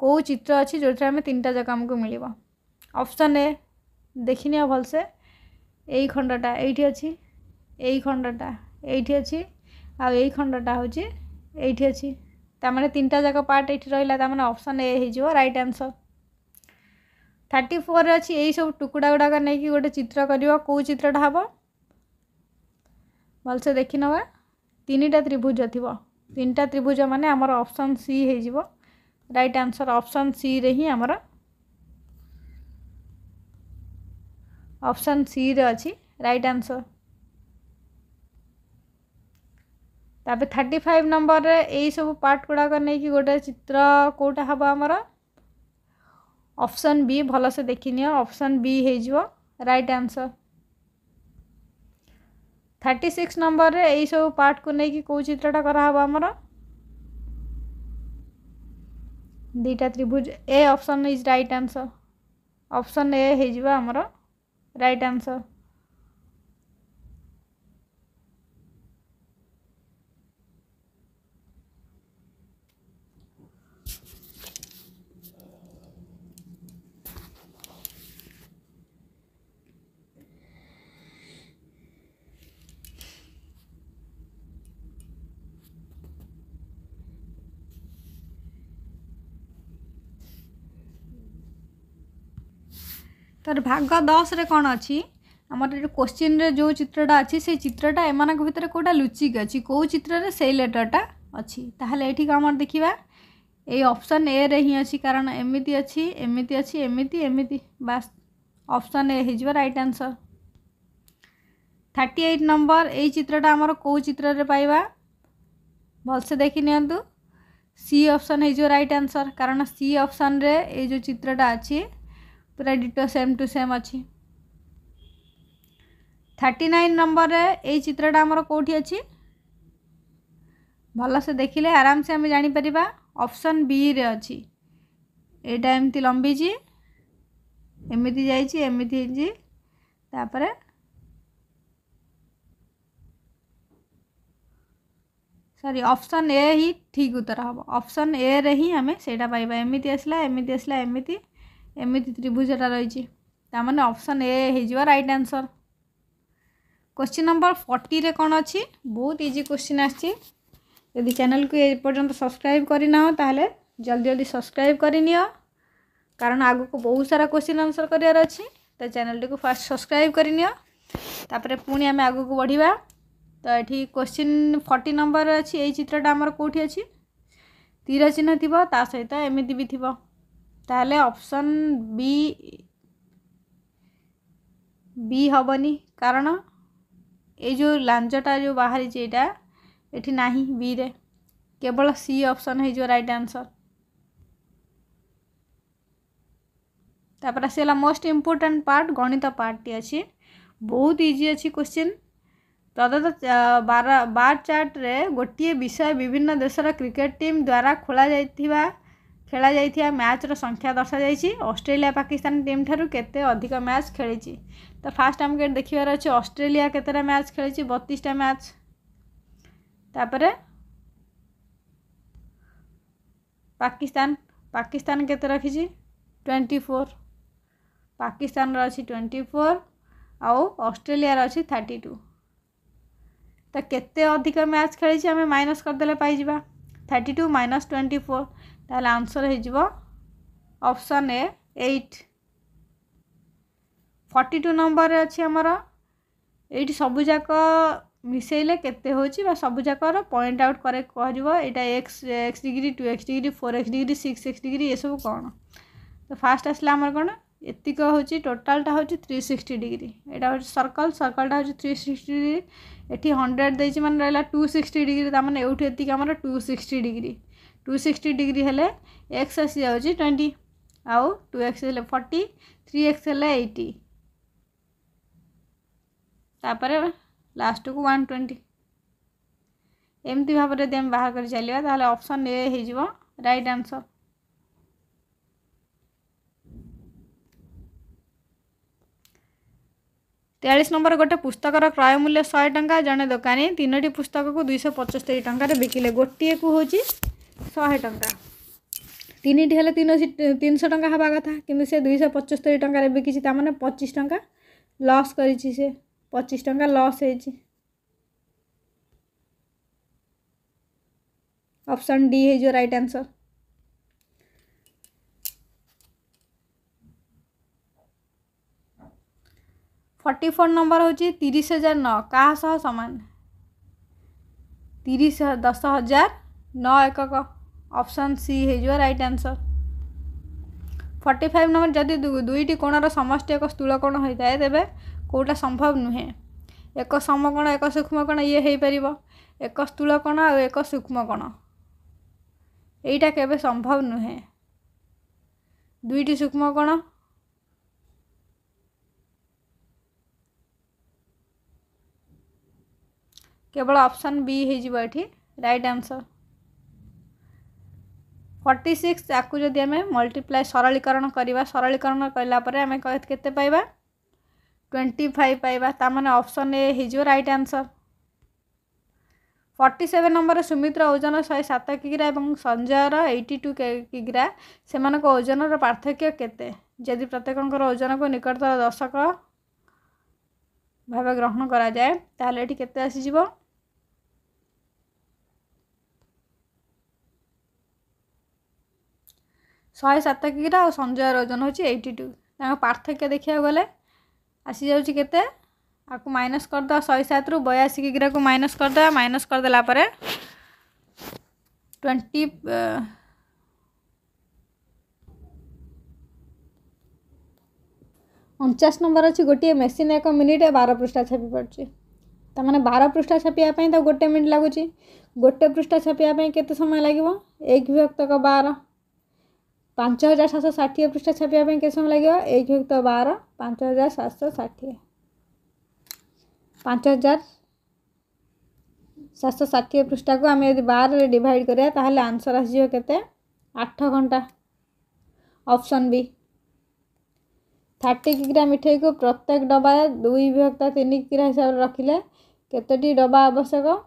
କେଉଁ ଚିତ୍ର ଅଛି ଯେଉଁଥିରେ ଆମେ ତିନିଟା ଯାକ ଆମକୁ ମିଳିବ ଅପସନ୍ ଏ ଦେଖିନିଅ ଭଲସେ ଏଇ ଖଣ୍ଡଟା ଏଇଠି ଅଛି ଏଇ ଖଣ୍ଡଟା ଏଇଠି ଅଛି ଆଉ ଏଇ ଖଣ୍ଡଟା ହେଉଛି ଏଇଠି ଅଛି ତା'ମାନେ ତିନିଟା ଯାକ ପାର୍ଟ ଏଇଠି ରହିଲା ତା'ମାନେ ଅପସନ୍ ଏ ହେଇଯିବ ରାଇଟ୍ ଆନ୍ସର୍ थर्टी फोर अच्छी यही सब टुकड़ा गुड़ाक नहीं गोटे चित्र कर चित्रटा हम भलसे देखने टा त्रिभुज तीन टा त्रिभुज मान आम अपसन सी हो रईट आंसर ऑप्शन सी रे ही आमर अप्सन सी रे अच्छी रईट आंसर तापे थर्टी फाइव नंबर रे यही सब पार्ट गुड़ाक नहीं कि गोटे चित्र कौटा हम आमर ऑप्शन बी भल से देखनी ऑप्शन बी हो right answer thirty six number रे यही सब पार्ट को लेकिन कौ चित्रटा कराब आमर दीटा त्रिभुज A option is right answer option A होमर राइट तर भाग दस रे कौन अच्छी ଆମର ଏଠି କୋଶ୍ଚିନ୍ରେ ଯେଉଁ ଚିତ୍ରଟା ଅଛି ସେଇ ଚିତ୍ରଟା ଏମାନଙ୍କ ଭିତରେ କେଉଁଟା ଲୁଚିକି ଅଛି କେଉଁ ଚିତ୍ରରେ ସେଇ ଲେଟର୍ଟା ଅଛି ତାହେଲେ ଏଠି ଆମର ଦେଖିବା ଏଇ ଅପସନ୍ ଏରେ ହିଁ ଅଛି କାରଣ ଏମିତି ଅଛି ଏମିତି ଅଛି ଏମିତି ଏମିତି ବାସ୍ ଅପସନ୍ ଏ ହେଇଯିବ right answer thirty eight number ଏଇ ଚିତ୍ରଟା ଆମର କେଉଁ ଚିତ୍ରରେ ପାଇବା ଭଲସେ ଦେଖିନିଅନ୍ତୁ ସି ଅପସନ୍ ହେଇଯିବ ରାଇଟ୍ ଆନ୍ସର୍ କାରଣ ସି ଅପସନ୍ରେ ଏଇ ଯେଉଁ ଚିତ୍ରଟା ଅଛି पूरा डिटो सेम टू सेम अच्छी थर्टी नाइन नंबर ये चित्रटा आम कौटी अच्छी भल से देखिले आराम से आम जापर ऑप्शन बी रे अच्छी यहाँ एमती लंबी एमती जामती सरी ऑप्शन ए ही ठीक उत्तर हम ऑप्शन ए रे ही हमें सेटा पाइबा एमती आसला एमती आसला एमती ଏମିତି ତ୍ରିଭୁଜଟା ରହିଛି ତା ମାନେ ଅପସନ୍ ଏ ହେଇଯିବ ରାଇଟ୍ ଆନ୍ସର୍ କୋଶ୍ଚିନ୍ ନମ୍ବର ଫର୍ଟିରେ କ'ଣ ଅଛି ବହୁତ ଇଜି କୋଶ୍ଚିନ୍ ଆସିଛି ଯଦି ଚ୍ୟାନେଲ୍କୁ ଏ ପର୍ଯ୍ୟନ୍ତ ସବସ୍କ୍ରାଇବ୍ କରିନାଅ ତାହେଲେ ଜଲ୍ଦି ଜଲ୍ଦି ସବସ୍କ୍ରାଇବ୍ କରିନିଅ କାରଣ ଆଗକୁ ବହୁତ ସାରା କୋଶ୍ଚିନ୍ ଆନ୍ସର୍ କରିବାର ଅଛି ତ ଚ୍ୟାନେଲ୍ଟିକୁ ଫାର୍ଷ୍ଟ ସବସ୍କ୍ରାଇବ୍ କରିନିଅ ତାପରେ ପୁଣି ଆମେ ଆଗକୁ ବଢ଼ିବା ତ ଏଠି କୋଶ୍ଚିନ୍ ଫର୍ଟି ନମ୍ବର ଅଛି ଏଇ ଚିତ୍ରଟା ଆମର କେଉଁଠି ଅଛି ତୀର ଚିହ୍ନ ଥିବ ତା ସହିତ ଏମିତି ବି ଥିବ তাহলে অপশন বি বি হবনি কারণ এই যে লাঞ্জটা যে বাহারিছে এটা এটি না বিরে কেবল সি অপশন হয়ে যাব রাইট আনসর তাপরে আসিলা মোস্ট ইম্পর্টাট পার্ট গণিত পার্টটি আছে ବହୁତ ଇଜି ଅଛି କୋଶ୍ଚିନ୍ ପ୍ରଦତ୍ତ ବାର ବାର୍ ଚାର୍ଟରେ ଗୋଟିଏ ବିଷୟ ବିଭିନ୍ନ ଦେଶର କ୍ରିକେଟ୍ ଟିମ୍ ଦ୍ୱାରା ଖୋଳାଯାଇଥିବା ଖେଳା ଯାଇଥିବା ମ୍ୟାଚ୍ର ସଂଖ୍ୟା ଦର୍ଶାଯାଇଛି ଅଷ୍ଟ୍ରେଲିଆ ପାକିସ୍ତାନ ଟିମ୍ ଠାରୁ କେତେ ଅଧିକ ମ୍ୟାଚ୍ ଖେଳିଛି ତ ଫାର୍ଷ୍ଟ ଆମକୁ ଏଠି ଦେଖିବାର ଅଛି ଅଷ୍ଟ୍ରେଲିଆ କେତେଟା ମ୍ୟାଚ୍ ଖେଳିଛି ବତିଶଟା ମ୍ୟାଚ୍ ତାପରେ ପାକିସ୍ତାନ ପାକିସ୍ତାନ କେତେ ରଖିଛି ଟ୍ୱେଣ୍ଟି ଫୋର୍ ପାକିସ୍ତାନର ଅଛି ଟ୍ୱେଣ୍ଟି ଫୋର୍ ଆଉ ଅଷ୍ଟ୍ରେଲିଆର ଅଛି ଥାର୍ଟି ଟୁ ତ କେତେ ଅଧିକ ମ୍ୟାଚ୍ ଖେଳିଛି ଆମେ ମାଇନସ୍ କରିଦେଲେ ପାଇଯିବା thirty two minus twenty four ତାହେଲେ ଆନ୍ସର୍ ହେଇଯିବ option A eight forty two ନମ୍ବରରେ ଅଛି ଆମର ଏଇଠି ସବୁଯାକ ମିଶାଇଲେ କେତେ ହେଉଛି ବା ସବୁଯାକର ପଏଣ୍ଟ ଆଉଟ୍ କରେ କୁହାଯିବ ଏଇଟା X X degree two X degree four X degree six X degree ଏସବୁ କ'ଣ ତ ଫାର୍ଷ୍ଟ ଆସିଲା ଆମର କ'ଣ ଏତିକ ହେଉଛି ଟୋଟାଲଟା ହେଉଛି ଥ୍ରୀ ସିକ୍ସଟି ଡିଗ୍ରୀ ଏଇଟା ହେଉଛି ସର୍କଲ୍ ସର୍କଲ୍ଟା ହେଉଛି ଥ୍ରୀ ସିକ୍ସଟି ଡିଗ୍ରୀ ଏଠି ହଣ୍ଡ୍ରେଡ଼ ଦେଇଛି ମାନେ ରହିଲା ଟୁ ସିକ୍ସଟି ଡିଗ୍ରୀ ତା'ମାନେ ଏଇଠୁ ଏତିକି ଆମର two sixty degree two sixty degree हेले एक्स आसी जा ट्वेंटी आउ टू एक्स हेले फर्टी थ्री एक्स है तापर लास्ट को वन ट्वेंटी एमती भाव में बाहर कर चलिया तो ए हो रईट आंसर तेयास नंबर गोटे पुस्तक क्रय मूल्य शहे टाँह जड़े दोकानी तीनो पुस्तक को दुई पचस्तरी टकर बिकले गोटे को हूँ शहे टाँचा तीन हेल्ला तीन तीन शौ टा हाँ कथा कि दुईश पचस्तर टकर बिकी मैंने पचिश टाँचा लस कर पचिश टाँचा लस ऑप्शन डी है जो right answer forty four number हूँ तीस हजार नौ का सह सामान दस हजार नौ एकक ଅପସନ୍ ସି ହେଇଯିବ right answer forty five number ଯଦି ଦୁଇଟି କୋଣର ସମଷ୍ଟି ଏକ ସ୍ଥୂଳ କୋଣ ହୋଇଥାଏ ତେବେ କେଉଁଟା ସମ୍ଭବ ନୁହେଁ ଏକ ସମକୋଣ ଏକ ସୂକ୍ଷ୍ମ କୋଣ ଇଏ ହେଇପାରିବ ଏକ ସ୍ଥୂଳ କୋଣ ଆଉ ଏକ ସୂକ୍ଷ୍ମ କୋଣ ଏଇଟା କେବେ ସମ୍ଭବ ନୁହେଁ ଦୁଇଟି ସୂକ୍ଷ୍ମ କୋଣ କେବଳ ଅପସନ୍ ବି ହେଇଯିବ ଏଠି ରାଇଟ୍ ଆନ୍ସର୍ ଫର୍ଟି ସିକ୍ସ ୟାକୁ ଯଦି ଆମେ ମଲ୍ଟିପ୍ଲାଏ ସରଳୀକରଣ କରିବା ସରଳୀକରଣ କଲା ପରେ ଆମେ କେତେ ପାଇବା ଟ୍ୱେଣ୍ଟି ଫାଇଭ୍ ପାଇବା ତା ମାନେ ଅପସନ୍ ଏ ହେଇଯିବ right answer forty seven number ସୁମିତ୍ର ଓଜନ ଶହେ ସାତ କିଗ୍ରା ଏବଂ ସଞ୍ଜୟର ଏଇଟି ଟୁ କିଗ୍ରା ସେମାନଙ୍କ ଓଜନର ପାର୍ଥକ୍ୟ କେତେ ଯଦି ପ୍ରତ୍ୟେକଙ୍କର ଓଜନକୁ ନିକଟତର ଦଶକ ଭାବେ ଗ୍ରହଣ କରାଯାଏ ତାହେଲେ ଏଠି କେତେ ଆସିଯିବ ଶହେ ସାତ କିଗ୍ରା ଆଉ ସଞ୍ଜୟର ଓଜନ ହେଉଛି ଏଇଟି ଟୁ ତାଙ୍କ ପାର୍ଥକ୍ୟ ଦେଖିବାକୁ ଗଲେ ଆସିଯାଉଛି କେତେ ଆକୁ ମାଇନସ୍ କରିଦେବା ଶହେ ସାତରୁ ବୟାଅଶୀ କିଗ୍ରାକୁ ମାଇନସ୍ କରିଦେବା ମାଇନସ୍ କରିଦେଲା ପରେ ଟ୍ୱେଣ୍ଟି ଅଣଚାଶ ନମ୍ବର ଅଛି ଗୋଟିଏ ମେସିନ୍ ଏକ ମିନିଟ୍ ବାର ପୃଷ୍ଠା ଛାପି ପାରୁଛି ତାମାନେ ବାର ପୃଷ୍ଠା ଛାପିବା ପାଇଁ ତ ଗୋଟେ ମିନିଟ୍ ଲାଗୁଛି ଗୋଟେ ପୃଷ୍ଠା ଛାପିବା ପାଇଁ କେତେ ସମୟ ଲାଗିବ ଏକ ବିଭକ୍ତକ ବାର ପାଞ୍ଚ ହଜାର ସାତଶହ ଷାଠିଏ ପୃଷ୍ଠା ଛାପିବା ପାଇଁ କେତେ ସମୟ ଲାଗିବ ଏକ ଯୁକ୍ତ ବାର ପାଞ୍ଚ ହଜାର ସାତଶହ ଷାଠିଏ ପାଞ୍ଚ ହଜାର ସାତଶହ ଷାଠିଏ ପୃଷ୍ଠାକୁ ଆମେ ଯଦି ବାରରେ ଡିଭାଇଡ଼ କରିବା ତାହେଲେ ଆନ୍ସର୍ ଆସିଯିବ କେତେ ଆଠ ଘଣ୍ଟା ଅପସନ୍ ବି ଥାର୍ଟି କିଗ୍ରା ମିଠେଇକୁ ପ୍ରତ୍ୟେକ ଡବାରେ ଦୁଇ ବିଭକ୍ତ ତିନି କିଗ୍ରା ହିସାବରେ ରଖିଲେ କେତୋଟି ଡବା ଆବଶ୍ୟକ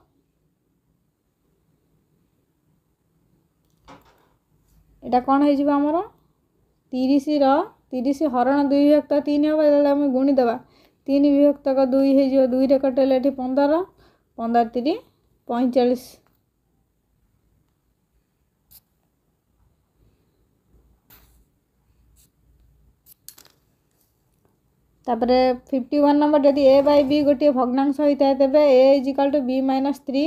এটা କ'ଣ ହେଇଯିବ ଆମର ତିରିଶର তিরিশ হরণ দুই বিভক্ত তিন হব তাহলে আমি গুণি দেবা তিন বিভক্তক দুই হয়ে যাব দুইরে কটাইলে এটি পনেরো পনেরো তিরি পঁয়তাল্লিশ তাপরে ফিফটি ওয়ান নম্বর যদি এ বাই বি গোটিয়ে ভগ্নাংশ হয়ে তবে A equal to B minus three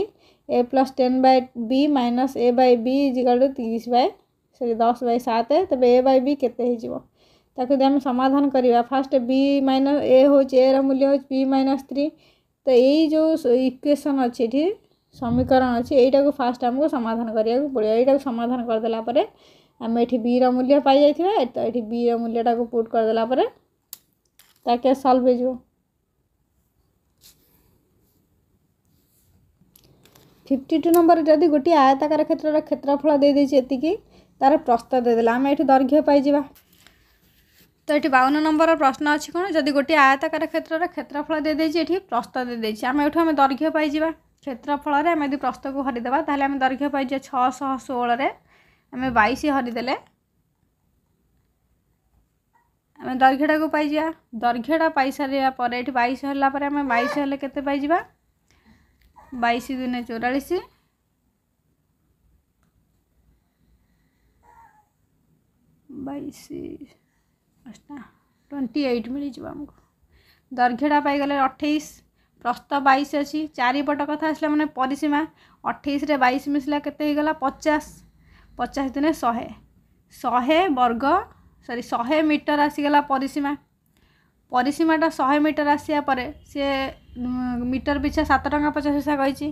A plus ten by B minus A by B equal to তিরিশ বাই सरी दस बै सात तेज ए बी के आम समाधान करने फास्ट बी माइनस ए हूँ ए रूल्य हूँ बी माइनस थ्री तो यही जो इक्वेसन अच्छे समीकरण अच्छे यही फास्ट आमको समाधान करने को पड़ेगा यही समाधान करदेपर आम ये बी रूल्य पाई तो ये बी रूल्यटा को पुट करदे ताके सल्व हो फिफ्टी टू नंबर जदि गोटे आयताकार क्षेत्र क्षेत्रफल दे देती तार प्रस्तुत देदे आम ये दर्घ्य पाई तो ये बावन नंबर प्रश्न अच्छी कौन जदि गोटे आयताकार क्षेत्र क्षेत्रफल दे प्रस्तुत देखिए आम ये दर्घ्य पाई क्षेत्रफल आम यदि प्रस्तुत को हरीदे आम दर्घ्य पाई छः षोह आम बैश हरीदे आम दर्घ्यटा को पाई दर्घ्यटा पाई सारे ये बैश हालापर आम बैस हेल्ले के बैश दुने चौरालीस ବାଇଶ ପାଞ୍ଚଟା ଟ୍ୱେଣ୍ଟି ଏଇଟ୍ ମିଳିଯିବ ଆମକୁ ଦୈର୍ଘ୍ୟଟା ପାଇଗଲେ ଅଠେଇଶ ପ୍ରସ୍ତ ବାଇଶ ଅଛି ଚାରିପଟ କଥା ଆସିଲା ମାନେ ପରିସୀମା ଅଠେଇଶରେ ବାଇଶ ମିଶିଲା କେତେ ହେଇଗଲା ପଚାଶ ପଚାଶ ଦିନେ ଶହେ ଶହେ ବର୍ଗ ସରି ଶହେ ମିଟର ଆସିଗଲା ପରିସୀମା ପରିସୀମାଟା ଶହେ ମିଟର ଆସିବା ପରେ ସିଏ ମିଟର ପିଛା ସାତ ଟଙ୍କା ପଚାଶ ପଇସା କହିଛି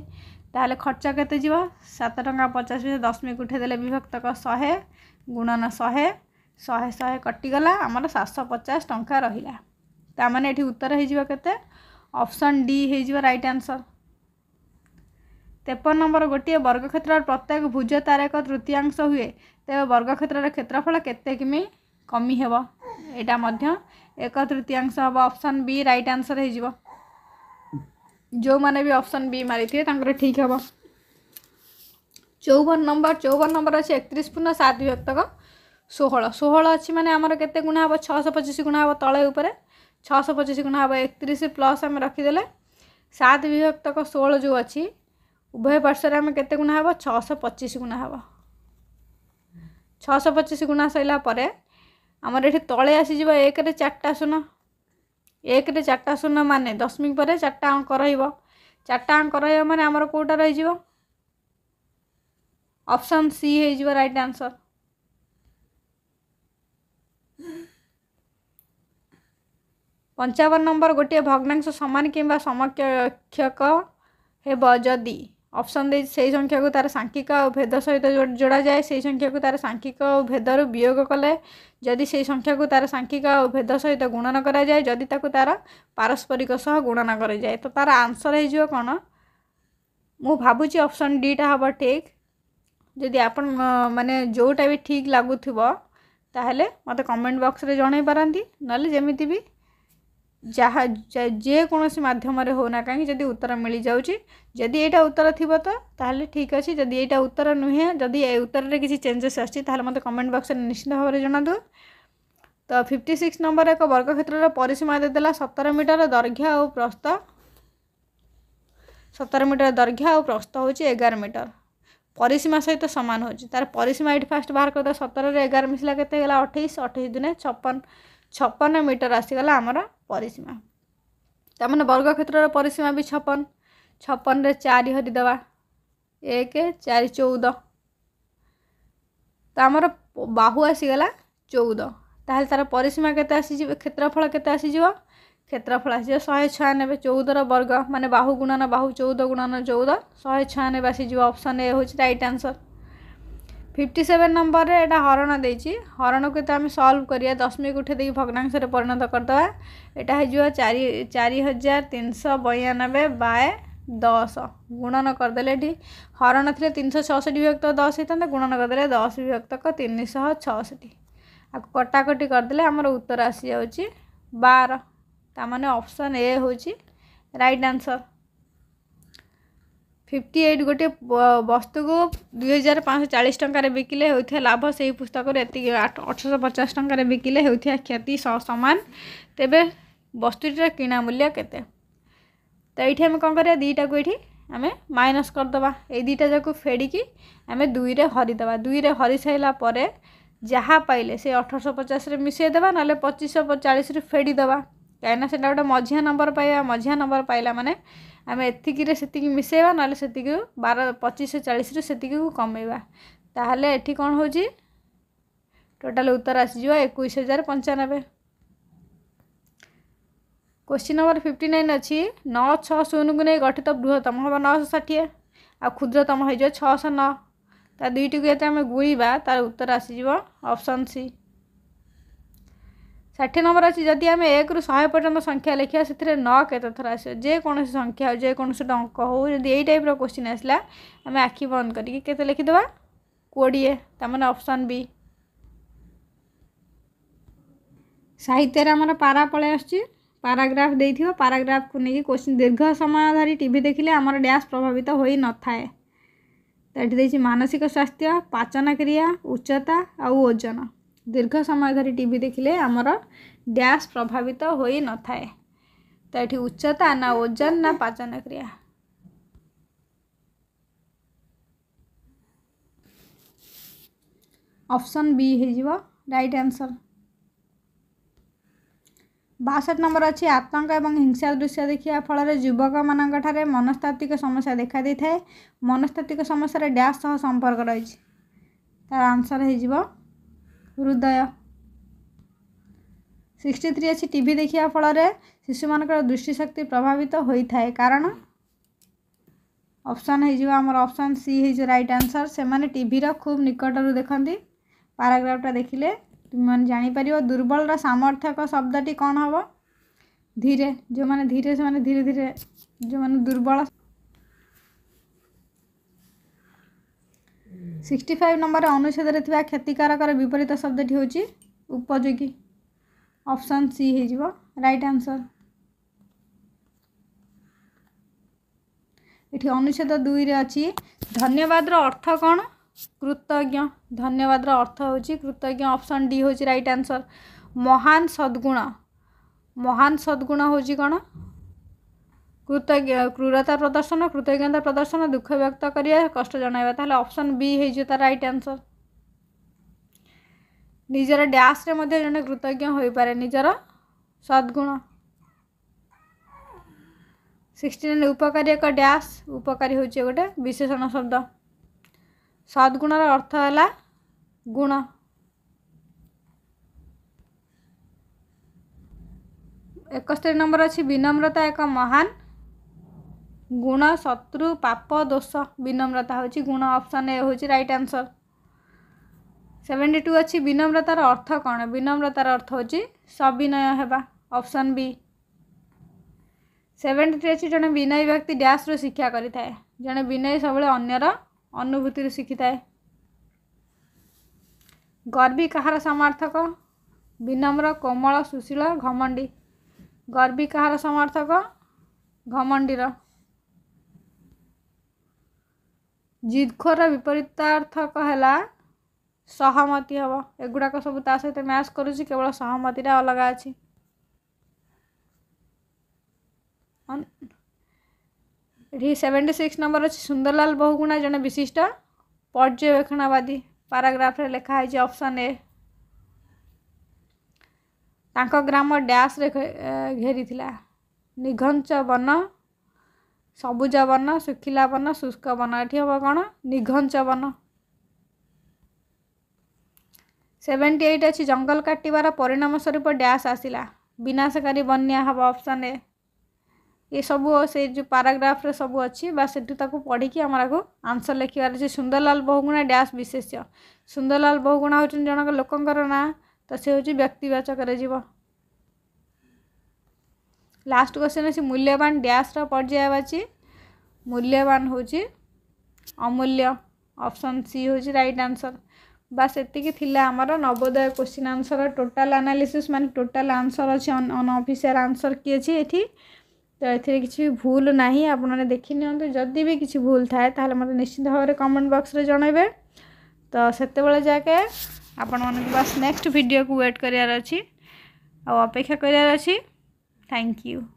ତାହେଲେ ଖର୍ଚ୍ଚ କେତେ ଯିବ ସାତ ଟଙ୍କା ପଚାଶ ପଇସା ଦଶମିକ ଉଠାଇଦେଲେ ବିଭକ୍ତକ ଶହେ ଗୁଣନ ଶହେ ଶହେ ଶହେ କଟିଗଲା ଆମର ସାତଶହ ପଚାଶ ଟଙ୍କା ରହିଲା ତାମାନେ ଏଠି ଉତ୍ତର ହେଇଯିବ କେତେ ଅପସନ୍ ଡି ହେଇଯିବ ରାଇଟ୍ ଆନ୍ସର୍ ତେପନ ନମ୍ବର ଗୋଟିଏ ବର୍ଗକ୍ଷେତ୍ରର ପ୍ରତ୍ୟେକ ଭୁଜ ତାର ଏକ ତୃତୀୟାଂଶ ହୁଏ ତେବେ ବର୍ଗକ୍ଷେତ୍ରର କ୍ଷେତ୍ରଫଳ କେତେ କିମି କମି ହେବ ଏଇଟା ମଧ୍ୟ ଏକ ତୃତୀୟାଂଶ ହେବ ଅପସନ୍ ବି ରାଇଟ୍ ଆନ୍ସର୍ ହେଇଯିବ ଯେଉଁମାନେ ବି ଅପସନ୍ ବି ମାରିଥିବେ ତାଙ୍କର ଠିକ୍ ହେବ ଚଉବନ ନମ୍ବର ଚଉବନ ନମ୍ବର ଅଛି ଏକତିରିଶ ପୂର୍ଣ୍ଣ ସାତ ବିଭକ୍ତକ ଷୋହଳ ଷୋହଳ ଅଛି ମାନେ ଆମର କେତେ ଗୁଣା ହେବ ଛଅଶହ ପଚିଶ ଗୁଣା ହେବ ତଳେ ଉପରେ ଛଅଶହ ପଚିଶ ଗୁଣା ହେବ ଏକତିରିଶ ପ୍ଲସ୍ ଆମେ ରଖିଦେଲେ ସାତ ବିଭକ୍ତକ ଷୋହଳ ଯେଉଁ ଅଛି ଉଭୟ ପାର୍ଶ୍ୱରେ ଆମେ କେତେ ଗୁଣା ହେବ ଛଅଶହ ପଚିଶ ଗୁଣା ହେବ ଛଅଶହ ପଚିଶ ଗୁଣା ସରିଲା ପରେ ଆମର ଏଠି ତଳେ ଆସିଯିବ ଏକରେ ଚାରିଟା ଶୂନ ଏକରେ ଚାରିଟା ଶୂନ ମାନେ ଦଶମିକ ପରେ ଚାରିଟା ଅଙ୍କ ରହିବ ଚାରିଟା ଅଙ୍କ ରହିବ ମାନେ ଆମର କେଉଁଟା ରହିଯିବ ଅପସନ୍ ସି ହେଇଯିବ ରାଇଟ୍ ଆନ୍ସର୍ ପଞ୍ଚାବନ ନମ୍ବର ଗୋଟିଏ ଭଗ୍ନାଂଶ ସମାନ କିମ୍ବା ସମକ୍ଷକ ହେବ ଯଦି ଅପସନ୍ ଦେଇଛି ସେହି ସଂଖ୍ୟାକୁ ତା'ର ସାଂଖ୍ୟିକ ଆଉ ଭେଦ ସହିତ ଯୋଡ଼ାଯାଏ ସେହି ସଂଖ୍ୟାକୁ ତା'ର ସାଂଖ୍ୟିକ ଆଉ ଭେଦରୁ ବିୟୋଗ କଲେ ଯଦି ସେହି ସଂଖ୍ୟାକୁ ତା'ର ସାଂଖ୍ୟିକ ଆଉ ଭେଦ ସହିତ ଗୁଣନ କରାଯାଏ ଯଦି ତାକୁ ତା'ର ପାରସ୍ପରିକ ସହ ଗୁଣନ କରାଯାଏ ତ ତା'ର ଆନ୍ସର୍ ହେଇଯିବ କ'ଣ ମୁଁ ଭାବୁଛି ଅପସନ୍ ଡିଟା ହେବ ଠିକ୍ ଯଦି ଆପଣ ମାନେ ଯେଉଁଟା ବି ଠିକ୍ ଲାଗୁଥିବ ତାହେଲେ ମୋତେ କମେଣ୍ଟ ବକ୍ସରେ ଜଣାଇ ପାରନ୍ତି ନହେଲେ ଯେମିତି ବି जहा जेकोसी मध्यम होना कहीं जदि उत्तर मिल जाऊँगी जदि यहाँ उत्तर थी तो ताल ठीक अच्छे जदि यहाँ उत्तर नुहे जदि ये उत्तर में किसी चेंजेस अच्छी मतलब कमेंट बक्स में निश्चित भाव जना तो फिफ्टी सिक्स नंबर एक वर्ग क्षेत्र परिसीमा देदेला सतर मीटर दर्घ्य और प्रस्त सतर मीटर दर्घ्य और प्रस्त हूँ एगार मीटर परिसीमा सहित सामान हो तार परिसीमा ये फास्ट बाहर कर सतर एगार मिसला के अठाई अठाई दिन छपन ଛପନ ମିଟର ଆସିଗଲା ଆମର ପରିସୀମା ତାମାନେ ବର୍ଗକ୍ଷେତ୍ରର ପରିସୀମା ବି ଛପନ ଛପନରେ ଚାରି ହରିଦେବା ଏକ ଚାରି ଚଉଦ ତ ଆମର ବାହୁ ଆସିଗଲା ଚଉଦ ତାହେଲେ ତା'ର ପରିସୀମା କେତେ ଆସିଯିବ କ୍ଷେତ୍ରଫଳ କେତେ ଆସିଯିବ କ୍ଷେତ୍ରଫଳ ଆସିଯିବ ଶହେ ଛୟାନବେ ଚଉଦର ବର୍ଗ ମାନେ ବାହୁ ଗୁଣନ ବାହୁ ଚଉଦ ଗୁଣନ ଚଉଦ ଶହେ ଛୟାନବେ ଆସିଯିବ ଅପସନ୍ ଏ ହେଉଛି ରାଇଟ୍ ଆନ୍ସର୍ ଫିଫ୍ଟି ସେଭେନ୍ ନମ୍ବରରେ ଏଇଟା ହରଣ ଦେଇଛି ହରଣକୁ ତ ଆମେ ସଲ୍ଭ କରିବା ଦଶମିକ ଉଠେଇ ଦେଇକି ଭଗ୍ନାଂଶରେ ପରିଣତ କରିଦେବା ଏଇଟା ହେଇଯିବ ଚାରି ଚାରି ହଜାର ତିନିଶହ ବୟାନବେ ବାଏ ଦଶ ଗୁଣନ କରିଦେଲେ ଏଠି ହରଣ ଥିଲେ ତିନିଶହ ଛଅଷଠି ବିଭକ୍ତ ଦଶ ହେଇଥାନ୍ତା ଗୁଣନ କରିଦେଲେ ଦଶ ବିଭକ୍ତ ତିନିଶହ ଛଅଷଠି ଆକୁ କଟାକଟି କରିଦେଲେ ଆମର ଉତ୍ତର ଆସିଯାଉଛି ବାର ତା ମାନେ ଅପସନ୍ ଏ ହେଉଛି ରାଇଟ୍ ଆନ୍ସର୍ ଫିଫ୍ଟି ଏଇଟ୍ ଗୋଟିଏ ବସ୍ତୁକୁ ଦୁଇ ହଜାର ପାଞ୍ଚଶହ ଚାଳିଶ ଟଙ୍କାରେ ବିକିଲେ ହେଉଥିବା ଲାଭ ସେହି ପୁସ୍ତକରୁ ଏତିକି ଅଠରଶହ ପଚାଶ ଟଙ୍କାରେ ବିକିଲେ ହେଉଥିବା କ୍ଷତି ସମାନ ତେବେ ବସ୍ତୁଟିର କିଣା ମୂଲ୍ୟ କେତେ ତ ଏଇଠି ଆମେ କ'ଣ କରିବା ଦୁଇଟାକୁ ଏଇଠି ଆମେ ମାଇନସ୍ କରିଦେବା ଏଇ ଦୁଇଟା ଯାକୁ ଫେଡ଼ିକି ଆମେ ଦୁଇରେ ହରିଦେବା ଦୁଇରେ ହରିସାରିଲା ପରେ ଯାହା ପାଇଲେ ସେ ଅଠରଶହ ପଚାଶରେ ମିଶାଇଦେବା ନହେଲେ ପଚିଶଶହ ଚାଳିଶରୁ ଫେଡ଼ିଦେବା କାହିଁକିନା ସେଇଟା ଗୋଟେ ମଝିଆ ନମ୍ବର ପାଇବା ମଝିଆ ନମ୍ବର ପାଇଲା ମାନେ ଆମେ ଏତିକିରେ ସେତିକି ମିଶାଇବା ନହେଲେ ସେତିକି ବାର ପଚିଶଶହ ଚାଳିଶରୁ ସେତିକିକୁ କମାଇବା ତାହେଲେ ଏଠି କ'ଣ ହେଉଛି ଟୋଟାଲ୍ ଉତ୍ତର ଆସିଯିବ ଏକୋଇଶ ହଜାର ପଞ୍ଚାନବେ କୋଶ୍ଚିନ୍ ନମ୍ବର ଫିଫ୍ଟି ନାଇନ୍ ଅଛି ନଅ ଛଅ ଶୂନକୁ ନେଇ ଗଠିତ ବୃହତ୍ତମ ହେବ ନଅଶହ ଷାଠିଏ ଆଉ କ୍ଷୁଦ୍ରତମ ହେଇଯିବ ଛଅଶହ ନଅ ତା ଦୁଇଟିକୁ ଯେତେ ଆମେ ଗୁଣିବା ତା'ର ଉତ୍ତର ଆସିଯିବ ଅପସନ୍ ସି षाठी नंबर अच्छी जदि आम एक रु शहे पर्यटन संख्या लिखा से न केत थर आसोण संख्या हो जेको हो टाइप क्वेश्चन आसला आम आखि बंद करते लिखिद कोड़े तमें अपसन बी साहित्य आम पारा पल पाराग्राफ दे पाराग्राफ को लेकिन क्वेश्चन दीर्घ समय धरी टी देखे आमर डैश प्रभावित हो न थाए तो मानसिक स्वास्थ्य पाचन क्रिया उच्चता आजन ଦୀର୍ଘ ସମୟ ଧରି ଟି ଭି ଦେଖିଲେ ଆମର ଡ୍ୟାସ୍ ପ୍ରଭାବିତ ହୋଇନଥାଏ ତ ଏଠି ଉଚ୍ଚତା ନା ଓଜନ ନା ପାଚନ କ୍ରିୟା ଅପସନ୍ ବି ହୋଇଯିବ ରାଇଟ୍ ଆନ୍ସର୍ ବାଷଠି ନମ୍ବର ଅଛି ଆତଙ୍କ ଏବଂ ହିଂସା ଦୃଶ୍ୟ ଦେଖିବା ଫଳରେ ଯୁବକମାନଙ୍କଠାରେ ମନସ୍ତାତ୍ତ୍ୱିକ ସମସ୍ୟା ଦେଖାଦେଇଥାଏ ମନସ୍ତାତ୍ତ୍ୱିକ ସମସ୍ୟାରେ ଡ୍ୟାସ୍ ସହ ସମ୍ପର୍କ ରହିଛି ତାର ଆନ୍ସର୍ ହୋଇଯିବ हृदय सिक्सटी थ्री अच्छी टी देखा फल शिशु मान दृष्टिशक्ति प्रभावित होता है कारण ऑप्शन अप्सन होमर ऑप्शन सी हो रईट आंसर से मैंने टीर निकट रू देखती पाराग्राफा देखिले तुम्हें जापर दुर्बल सामर्थ्यक शब्दी कौन हम धीरे जो मैंने धीरे से मैंने धीरे धीरे जो मैंने दुर्बल ସିକ୍ସଟି ଫାଇଭ୍ ନମ୍ବର ଅନୁଚ୍ଛେଦରେ ଥିବା କ୍ଷତିକାରକର ବିପରୀତ ଶବ୍ଦଟି ହେଉଛି ଉପଯୋଗୀ ଅପସନ୍ ସି ହେଇଯିବ ରାଇଟ୍ ଆନ୍ସର୍ ଏଠି ଅନୁଚ୍ଛେଦ ଦୁଇରେ ଅଛି ଧନ୍ୟବାଦର ଅର୍ଥ କ'ଣ କୃତଜ୍ଞ ଧନ୍ୟବାଦର ଅର୍ଥ ହେଉଛି କୃତଜ୍ଞ ଅପସନ୍ ଡି ହେଉଛି ରାଇଟ୍ ଆନ୍ସର୍ ମହାନ ସଦ୍ଗୁଣ ମହାନ ସଦ୍ଗୁଣ ହେଉଛି କ'ଣ କୃତଜ୍ଞ କ୍ରୁରତା ପ୍ରଦର୍ଶନ କୃତଜ୍ଞତା ପ୍ରଦର୍ଶନ ଦୁଃଖ ବ୍ୟକ୍ତ କରିବା କଷ୍ଟ ଜଣାଇବା ତାହେଲେ ଅପସନ୍ ବି ହେଇଯିବ ତା ରାଇଟ୍ ଆନ୍ସର୍ ନିଜର ଡ୍ୟାସ୍ରେ ମଧ୍ୟ ଜଣେ କୃତଜ୍ଞ ହୋଇପାରେ ନିଜର ସଦ୍ଗୁଣ ସିକ୍ସଟି ନାଇନ୍ ଉପକାରୀ ଏକ ଡ୍ୟାସ୍ ଉପକାରୀ ହେଉଛି ଗୋଟେ ବିଶେଷଣ ଶବ୍ଦ ସଦ୍ଗୁଣର ଅର୍ଥ ହେଲା ଗୁଣ ଏକସ୍ତରୀ ନମ୍ବର ଅଛି ବିନମ୍ରତା ଏକ ମହାନ गुण शत्रु पाप दोष विनम्रता हूँ गुण अप्सन ए हूँ रईट आंसर सेवेन्टी टू अच्छी विनम्रतार अर्थ कौन विनम्रतार अर्थ हूँ सविनय होगा अप्सन बी सेवेन्टी थ्री अच्छी जन विनयी व्यक्ति ड्यास रु शिक्षा करें जड़े विनयी सब अनुभूति शिखि थाए गर्वी कहार समर्थक विनम्र कोमल सुशील घमंडी गर्वी कहार समर्थक घमंडीर ଜିଦ୍ଖର ବିପରୀତାର୍ଥ ହେଲା ସହମତି ହେବ ଏଗୁଡ଼ାକ ସବୁ ତା ସହିତ ମ୍ୟାଚ୍ କରୁଛି କେବଳ ସହମତିଟା ଅଲଗା ଅଛି ଏଠି ସେଭେଣ୍ଟି ସିକ୍ସ ନମ୍ବର ଅଛି ସୁନ୍ଦରଲାଲ ବହୁଗୁଣା ଜଣେ ବିଶିଷ୍ଟ ପର୍ଯ୍ୟବେକ୍ଷଣବାଦୀ ପାରାଗ୍ରାଫରେ ଲେଖା ହେଇଛି ଅପସନ୍ ଏ ତାଙ୍କ ଗ୍ରାମ ଡ୍ୟାସ୍ରେ ଘେରିଥିଲା ନିଘଞ୍ଚ ବନ सबुज वन शुख्ला वन शुष्क बन एउ निघ वन सेभेन्टी एट अहिले जङ्गल काट्वार परिणाम स्वरूप ड्यास आसला विनाशकारी बनिया ए बन्या हे अप्सन एसबु सो पाराग्राफ र सबै अर्छु तिम्रा आन्सर लेखिरहेछ सुंदरलाल बहुगुणा ड्यास विशेष्य सुंदरलाल बहुगुणा जनक लोक नाँ त व्यक्तिकै जीव ଲାଷ୍ଟ କ୍ୱେଶ୍ଚନ୍ ଅଛି ମୂଲ୍ୟବାନ ଡ୍ୟାସ୍ର ପର୍ଯ୍ୟାୟ ଅଛି ମୂଲ୍ୟବାନ ହେଉଛି ଅମୂଲ୍ୟ ଅପସନ୍ ସି ହେଉଛି ରାଇଟ୍ ଆନ୍ସର୍ ବାସ୍ ଏତିକି ଥିଲା ଆମର Navodaya question answer total analysis ମାନେ ଟୋଟାଲ୍ ଆନ୍ସର୍ ଅଛି ଅନଅଫିସିଆଲ୍ ଆନ୍ସର୍ କି ଅଛି ଏଠି ତ ଏଥିରେ କିଛି ଭୁଲ ନାହିଁ ଆପଣମାନେ ଦେଖି ନିଅନ୍ତୁ ଯଦି ବି କିଛି ଭୁଲ ଥାଏ ତାହେଲେ ମୋତେ ନିଶ୍ଚିତ ଭାବରେ କମେଣ୍ଟ ବକ୍ସରେ ଜଣାଇବେ ତ ସେତେବେଳେ ଯାକେ ଆପଣମାନଙ୍କୁ ବାସ୍ ନେକ୍ସଟ ଭିଡ଼ିଓକୁ ୱେଟ୍ କରିବାର ଅଛି ଆଉ ଅପେକ୍ଷା କରିବାର ଅଛି Thank you.